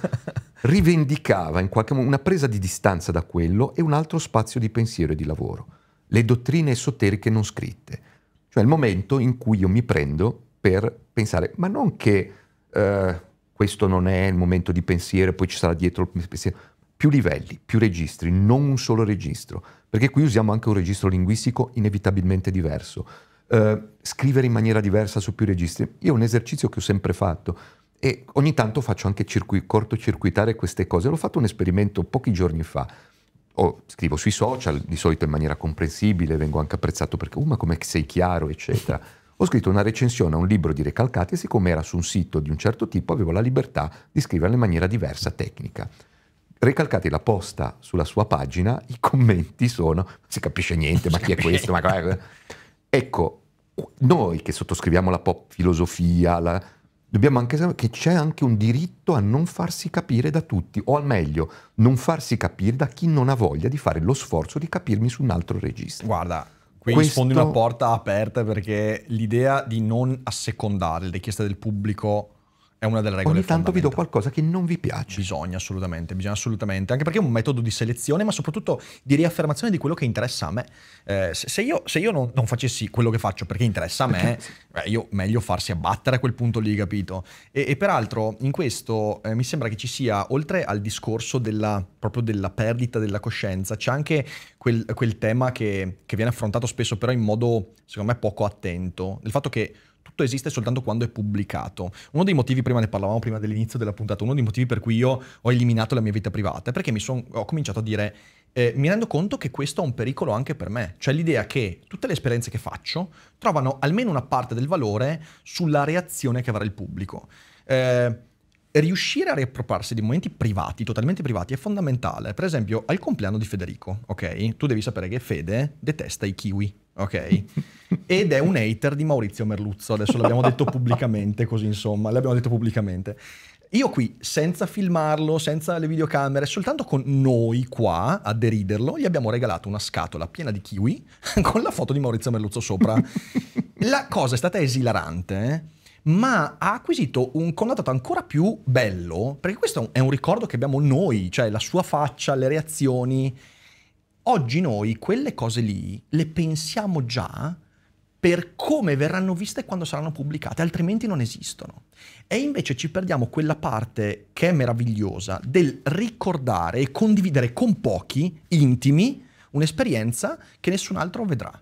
rivendicava in qualche modo una presa di distanza da quello e un altro spazio di pensiero e di lavoro, le dottrine esoteriche non scritte, cioè il momento in cui io mi prendo per pensare, ma non che eh, questo non è il momento di pensiero, poi ci sarà dietro il pensiero, più livelli, più registri, non un solo registro, perché qui usiamo anche un registro linguistico inevitabilmente diverso eh, scrivere in maniera diversa su più registri. Io è un esercizio che ho sempre fatto e ogni tanto faccio anche circuit, cortocircuitare queste cose. L'ho fatto un esperimento pochi giorni fa. Oh, scrivo sui social, di solito in maniera comprensibile, vengo anche apprezzato perché, uh, ma come sei chiaro, eccetera. Ho scritto una recensione a un libro di Recalcati e siccome era su un sito di un certo tipo avevo la libertà di scriverla in maniera diversa, tecnica. Recalcati la posta sulla sua pagina, i commenti sono, non si capisce niente, ma chi è questo? Ma... Ecco, noi che sottoscriviamo la pop filosofia, la, dobbiamo anche sapere che c'è anche un diritto a non farsi capire da tutti, o al meglio, non farsi capire da chi non ha voglia di fare lo sforzo di capirmi su un altro registro. Guarda, Qui Questo... sfondi una porta aperta perché l'idea di non assecondare le richieste del pubblico è una delle regole. Ogni tanto vi do qualcosa che non vi piace. Bisogna assolutamente, bisogna assolutamente, anche perché è un metodo di selezione, ma soprattutto di riaffermazione di quello che interessa a me. Eh, se io, se io non, non, facessi quello che faccio perché interessa a me, eh, io meglio farsi abbattere a quel punto lì, capito? E, e peraltro in questo eh, mi sembra che ci sia, oltre al discorso della, proprio della perdita della coscienza, c'è anche quel, quel tema che, che viene affrontato spesso però in modo, secondo me, poco attento. Il fatto che tutto esiste soltanto quando è pubblicato. Uno dei motivi, prima ne parlavamo prima dell'inizio della puntata, uno dei motivi per cui io ho eliminato la mia vita privata è perché mi son, ho cominciato a dire, eh, mi rendo conto che questo è un pericolo anche per me, cioè l'idea che tutte le esperienze che faccio trovano almeno una parte del valore sulla reazione che avrà il pubblico. Eh, riuscire a riappropriarsi di momenti privati, totalmente privati, è fondamentale. Per esempio, al compleanno di Federico, ok? Tu devi sapere che Fede detesta i kiwi ok? Ed è un hater di Maurizio Merluzzo, adesso l'abbiamo detto pubblicamente, così insomma, l'abbiamo detto pubblicamente. Io qui, senza filmarlo, senza le videocamere, soltanto con noi qua a deriderlo, gli abbiamo regalato una scatola piena di kiwi con la foto di Maurizio Merluzzo sopra. la cosa è stata esilarante, eh, ma ha acquisito un connotato ancora più bello, perché questo è un ricordo che abbiamo noi, cioè la sua faccia, le reazioni Oggi noi quelle cose lì le pensiamo già per come verranno viste quando saranno pubblicate, altrimenti non esistono. E invece ci perdiamo quella parte che è meravigliosa del ricordare e condividere con pochi, intimi, un'esperienza che nessun altro vedrà.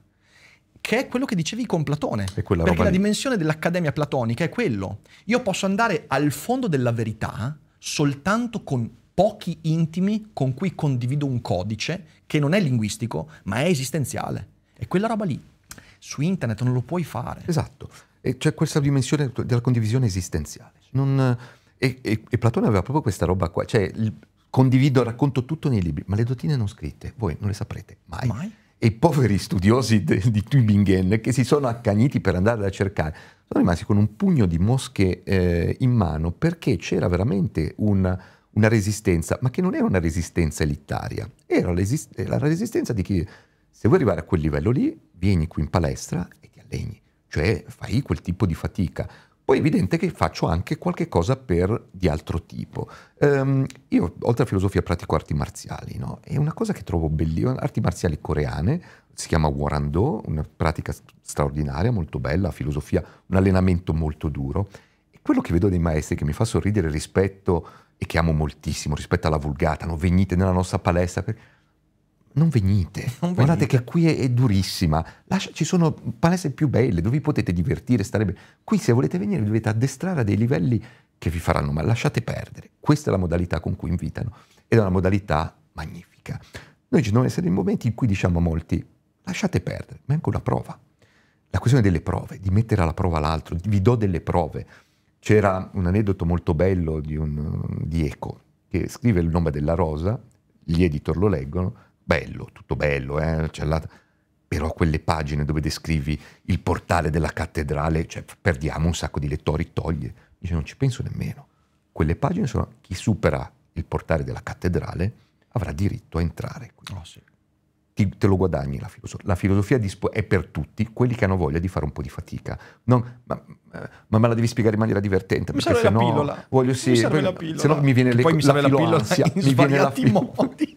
Che è quello che dicevi con Platone. Perché la lì. dimensione dell'accademia platonica è quello. Io posso andare al fondo della verità soltanto con pochi intimi con cui condivido un codice che non è linguistico, ma è esistenziale. E quella roba lì su internet non lo puoi fare. Esatto, e c'è questa dimensione della condivisione esistenziale. Non, e, e, e, Platone aveva proprio questa roba qua, cioè il, condivido, racconto tutto nei libri, ma le dotine non scritte, voi non le saprete mai. mai? E i poveri studiosi de, di Tübingen che si sono accaniti per andare a cercare, sono rimasti con un pugno di mosche eh, in mano perché c'era veramente un una resistenza, ma che non era una resistenza elitaria, era, era la resistenza di chi, se vuoi arrivare a quel livello lì, vieni qui in palestra e ti alleni, cioè fai quel tipo di fatica. Poi è evidente che faccio anche qualche cosa per, di altro tipo. Um, io, oltre a filosofia, pratico arti marziali, no? È una cosa che trovo bellissima, arti marziali coreane, si chiama Warando, una pratica straordinaria, molto bella, filosofia, un allenamento molto duro. E quello che vedo dei maestri che mi fa sorridere rispetto e che amo moltissimo rispetto alla vulgata, no? venite nella nostra palestra. Per... Non venite, non guardate venite. che qui è, è durissima, Lascia, ci sono palestre più belle dove vi potete divertire, stare bene. Qui se volete venire vi dovete addestrare a dei livelli che vi faranno male, lasciate perdere. Questa è la modalità con cui invitano ed è una modalità magnifica. Noi ci dobbiamo essere in momenti in cui diciamo a molti lasciate perdere, ma è anche una prova. La questione delle prove, di mettere alla prova l'altro, vi do delle prove c'era un aneddoto molto bello di, un, di Eco, che scrive il nome della rosa, gli editor lo leggono, bello, tutto bello, eh? la... però quelle pagine dove descrivi il portale della cattedrale, cioè perdiamo un sacco di lettori, toglie. Dice non ci penso nemmeno. Quelle pagine sono chi supera il portale della cattedrale avrà diritto a entrare. Oh, sì. Ti, te lo guadagni la filosofia. La filosofia è per tutti quelli che hanno voglia di fare un po' di fatica. Non, ma, ma me la devi spiegare in maniera divertente. Mi perché serve sennò, la pillola. Voglio sì, mi poi, la pillola. Se no mi viene le, poi mi la, la pillola ansia, mi viene la modi.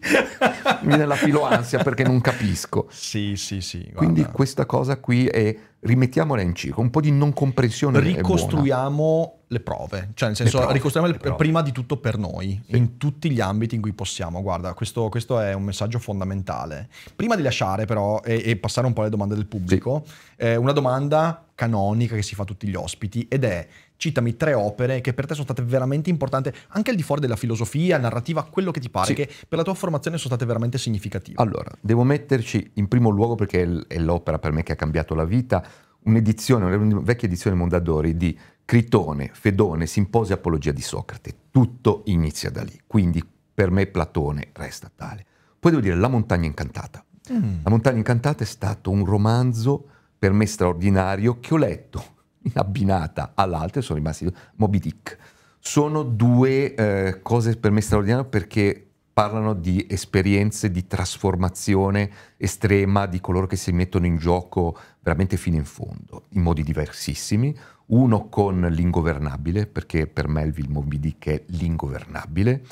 mi viene la filoansia perché non capisco. Sì, sì, sì. Guarda. Quindi questa cosa qui è rimettiamola in circo, un po' di non comprensione. Ricostruiamo le prove, cioè nel senso prove, ricostruiamo le, prima di tutto per noi, sì. in tutti gli ambiti in cui possiamo. Guarda, questo, questo, è un messaggio fondamentale. Prima di lasciare però e, e passare un po' alle domande del pubblico, sì. eh, una domanda canonica che si fa a tutti gli ospiti ed è citami tre opere che per te sono state veramente importanti, anche al di fuori della filosofia, narrativa, quello che ti pare, sì. che per la tua formazione sono state veramente significative. Allora, devo metterci in primo luogo perché è l'opera per me che ha cambiato la vita, un'edizione, una vecchia edizione Mondadori di Critone, Fedone, Simposi, e Apologia di Socrate. Tutto inizia da lì, quindi per me Platone resta tale. Poi devo dire La montagna incantata. Mm. La montagna incantata è stato un romanzo per me straordinario che ho letto abbinata all'altra sono rimasti Moby Dick. Sono due eh, cose per me straordinarie perché parlano di esperienze di trasformazione estrema di coloro che si mettono in gioco veramente fino in fondo, in modi diversissimi. Uno con l'ingovernabile, perché per Melville Moby Dick è l'ingovernabile,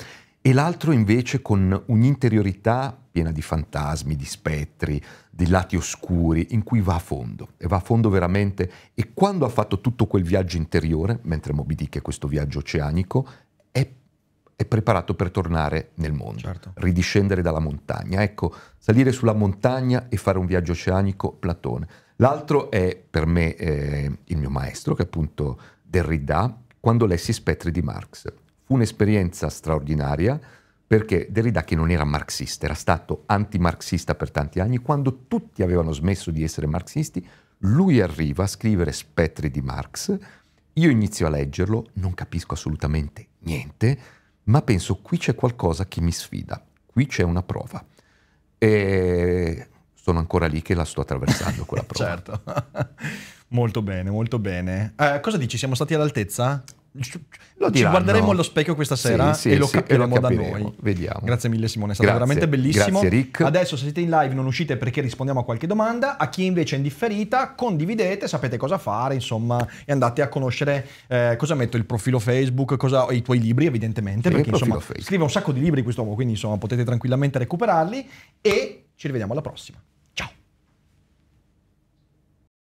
e l'altro invece con un'interiorità piena di fantasmi, di spettri, di lati oscuri, in cui va a fondo, e va a fondo veramente. E quando ha fatto tutto quel viaggio interiore, mentre Moby Dick è questo viaggio oceanico, è, è preparato per tornare nel mondo, certo. ridiscendere dalla montagna. Ecco, salire sulla montagna e fare un viaggio oceanico, Platone. L'altro è per me eh, il mio maestro, che è appunto Derrida, quando lessi Spettri di Marx Fu un'esperienza straordinaria perché Derrida, che non era marxista, era stato antimarxista per tanti anni, quando tutti avevano smesso di essere marxisti, lui arriva a scrivere Spettri di Marx, io inizio a leggerlo, non capisco assolutamente niente, ma penso qui c'è qualcosa che mi sfida, qui c'è una prova. E sono ancora lì che la sto attraversando quella prova. certo. molto bene, molto bene. Eh, cosa dici, siamo stati all'altezza? Lo Ci guarderemo allo specchio questa sera sì, sì, e, lo sì, e, lo capiremo da noi. Vediamo. Grazie mille Simone, è stato grazie, veramente bellissimo. Grazie Rick. Adesso se siete in live non uscite perché rispondiamo a qualche domanda, a chi invece è indifferita condividete, sapete cosa fare, insomma, e andate a conoscere eh, cosa metto il profilo Facebook, cosa, i tuoi libri evidentemente, perché insomma Facebook. scrive un sacco di libri questo quest'uomo, quindi insomma potete tranquillamente recuperarli e ci rivediamo alla prossima.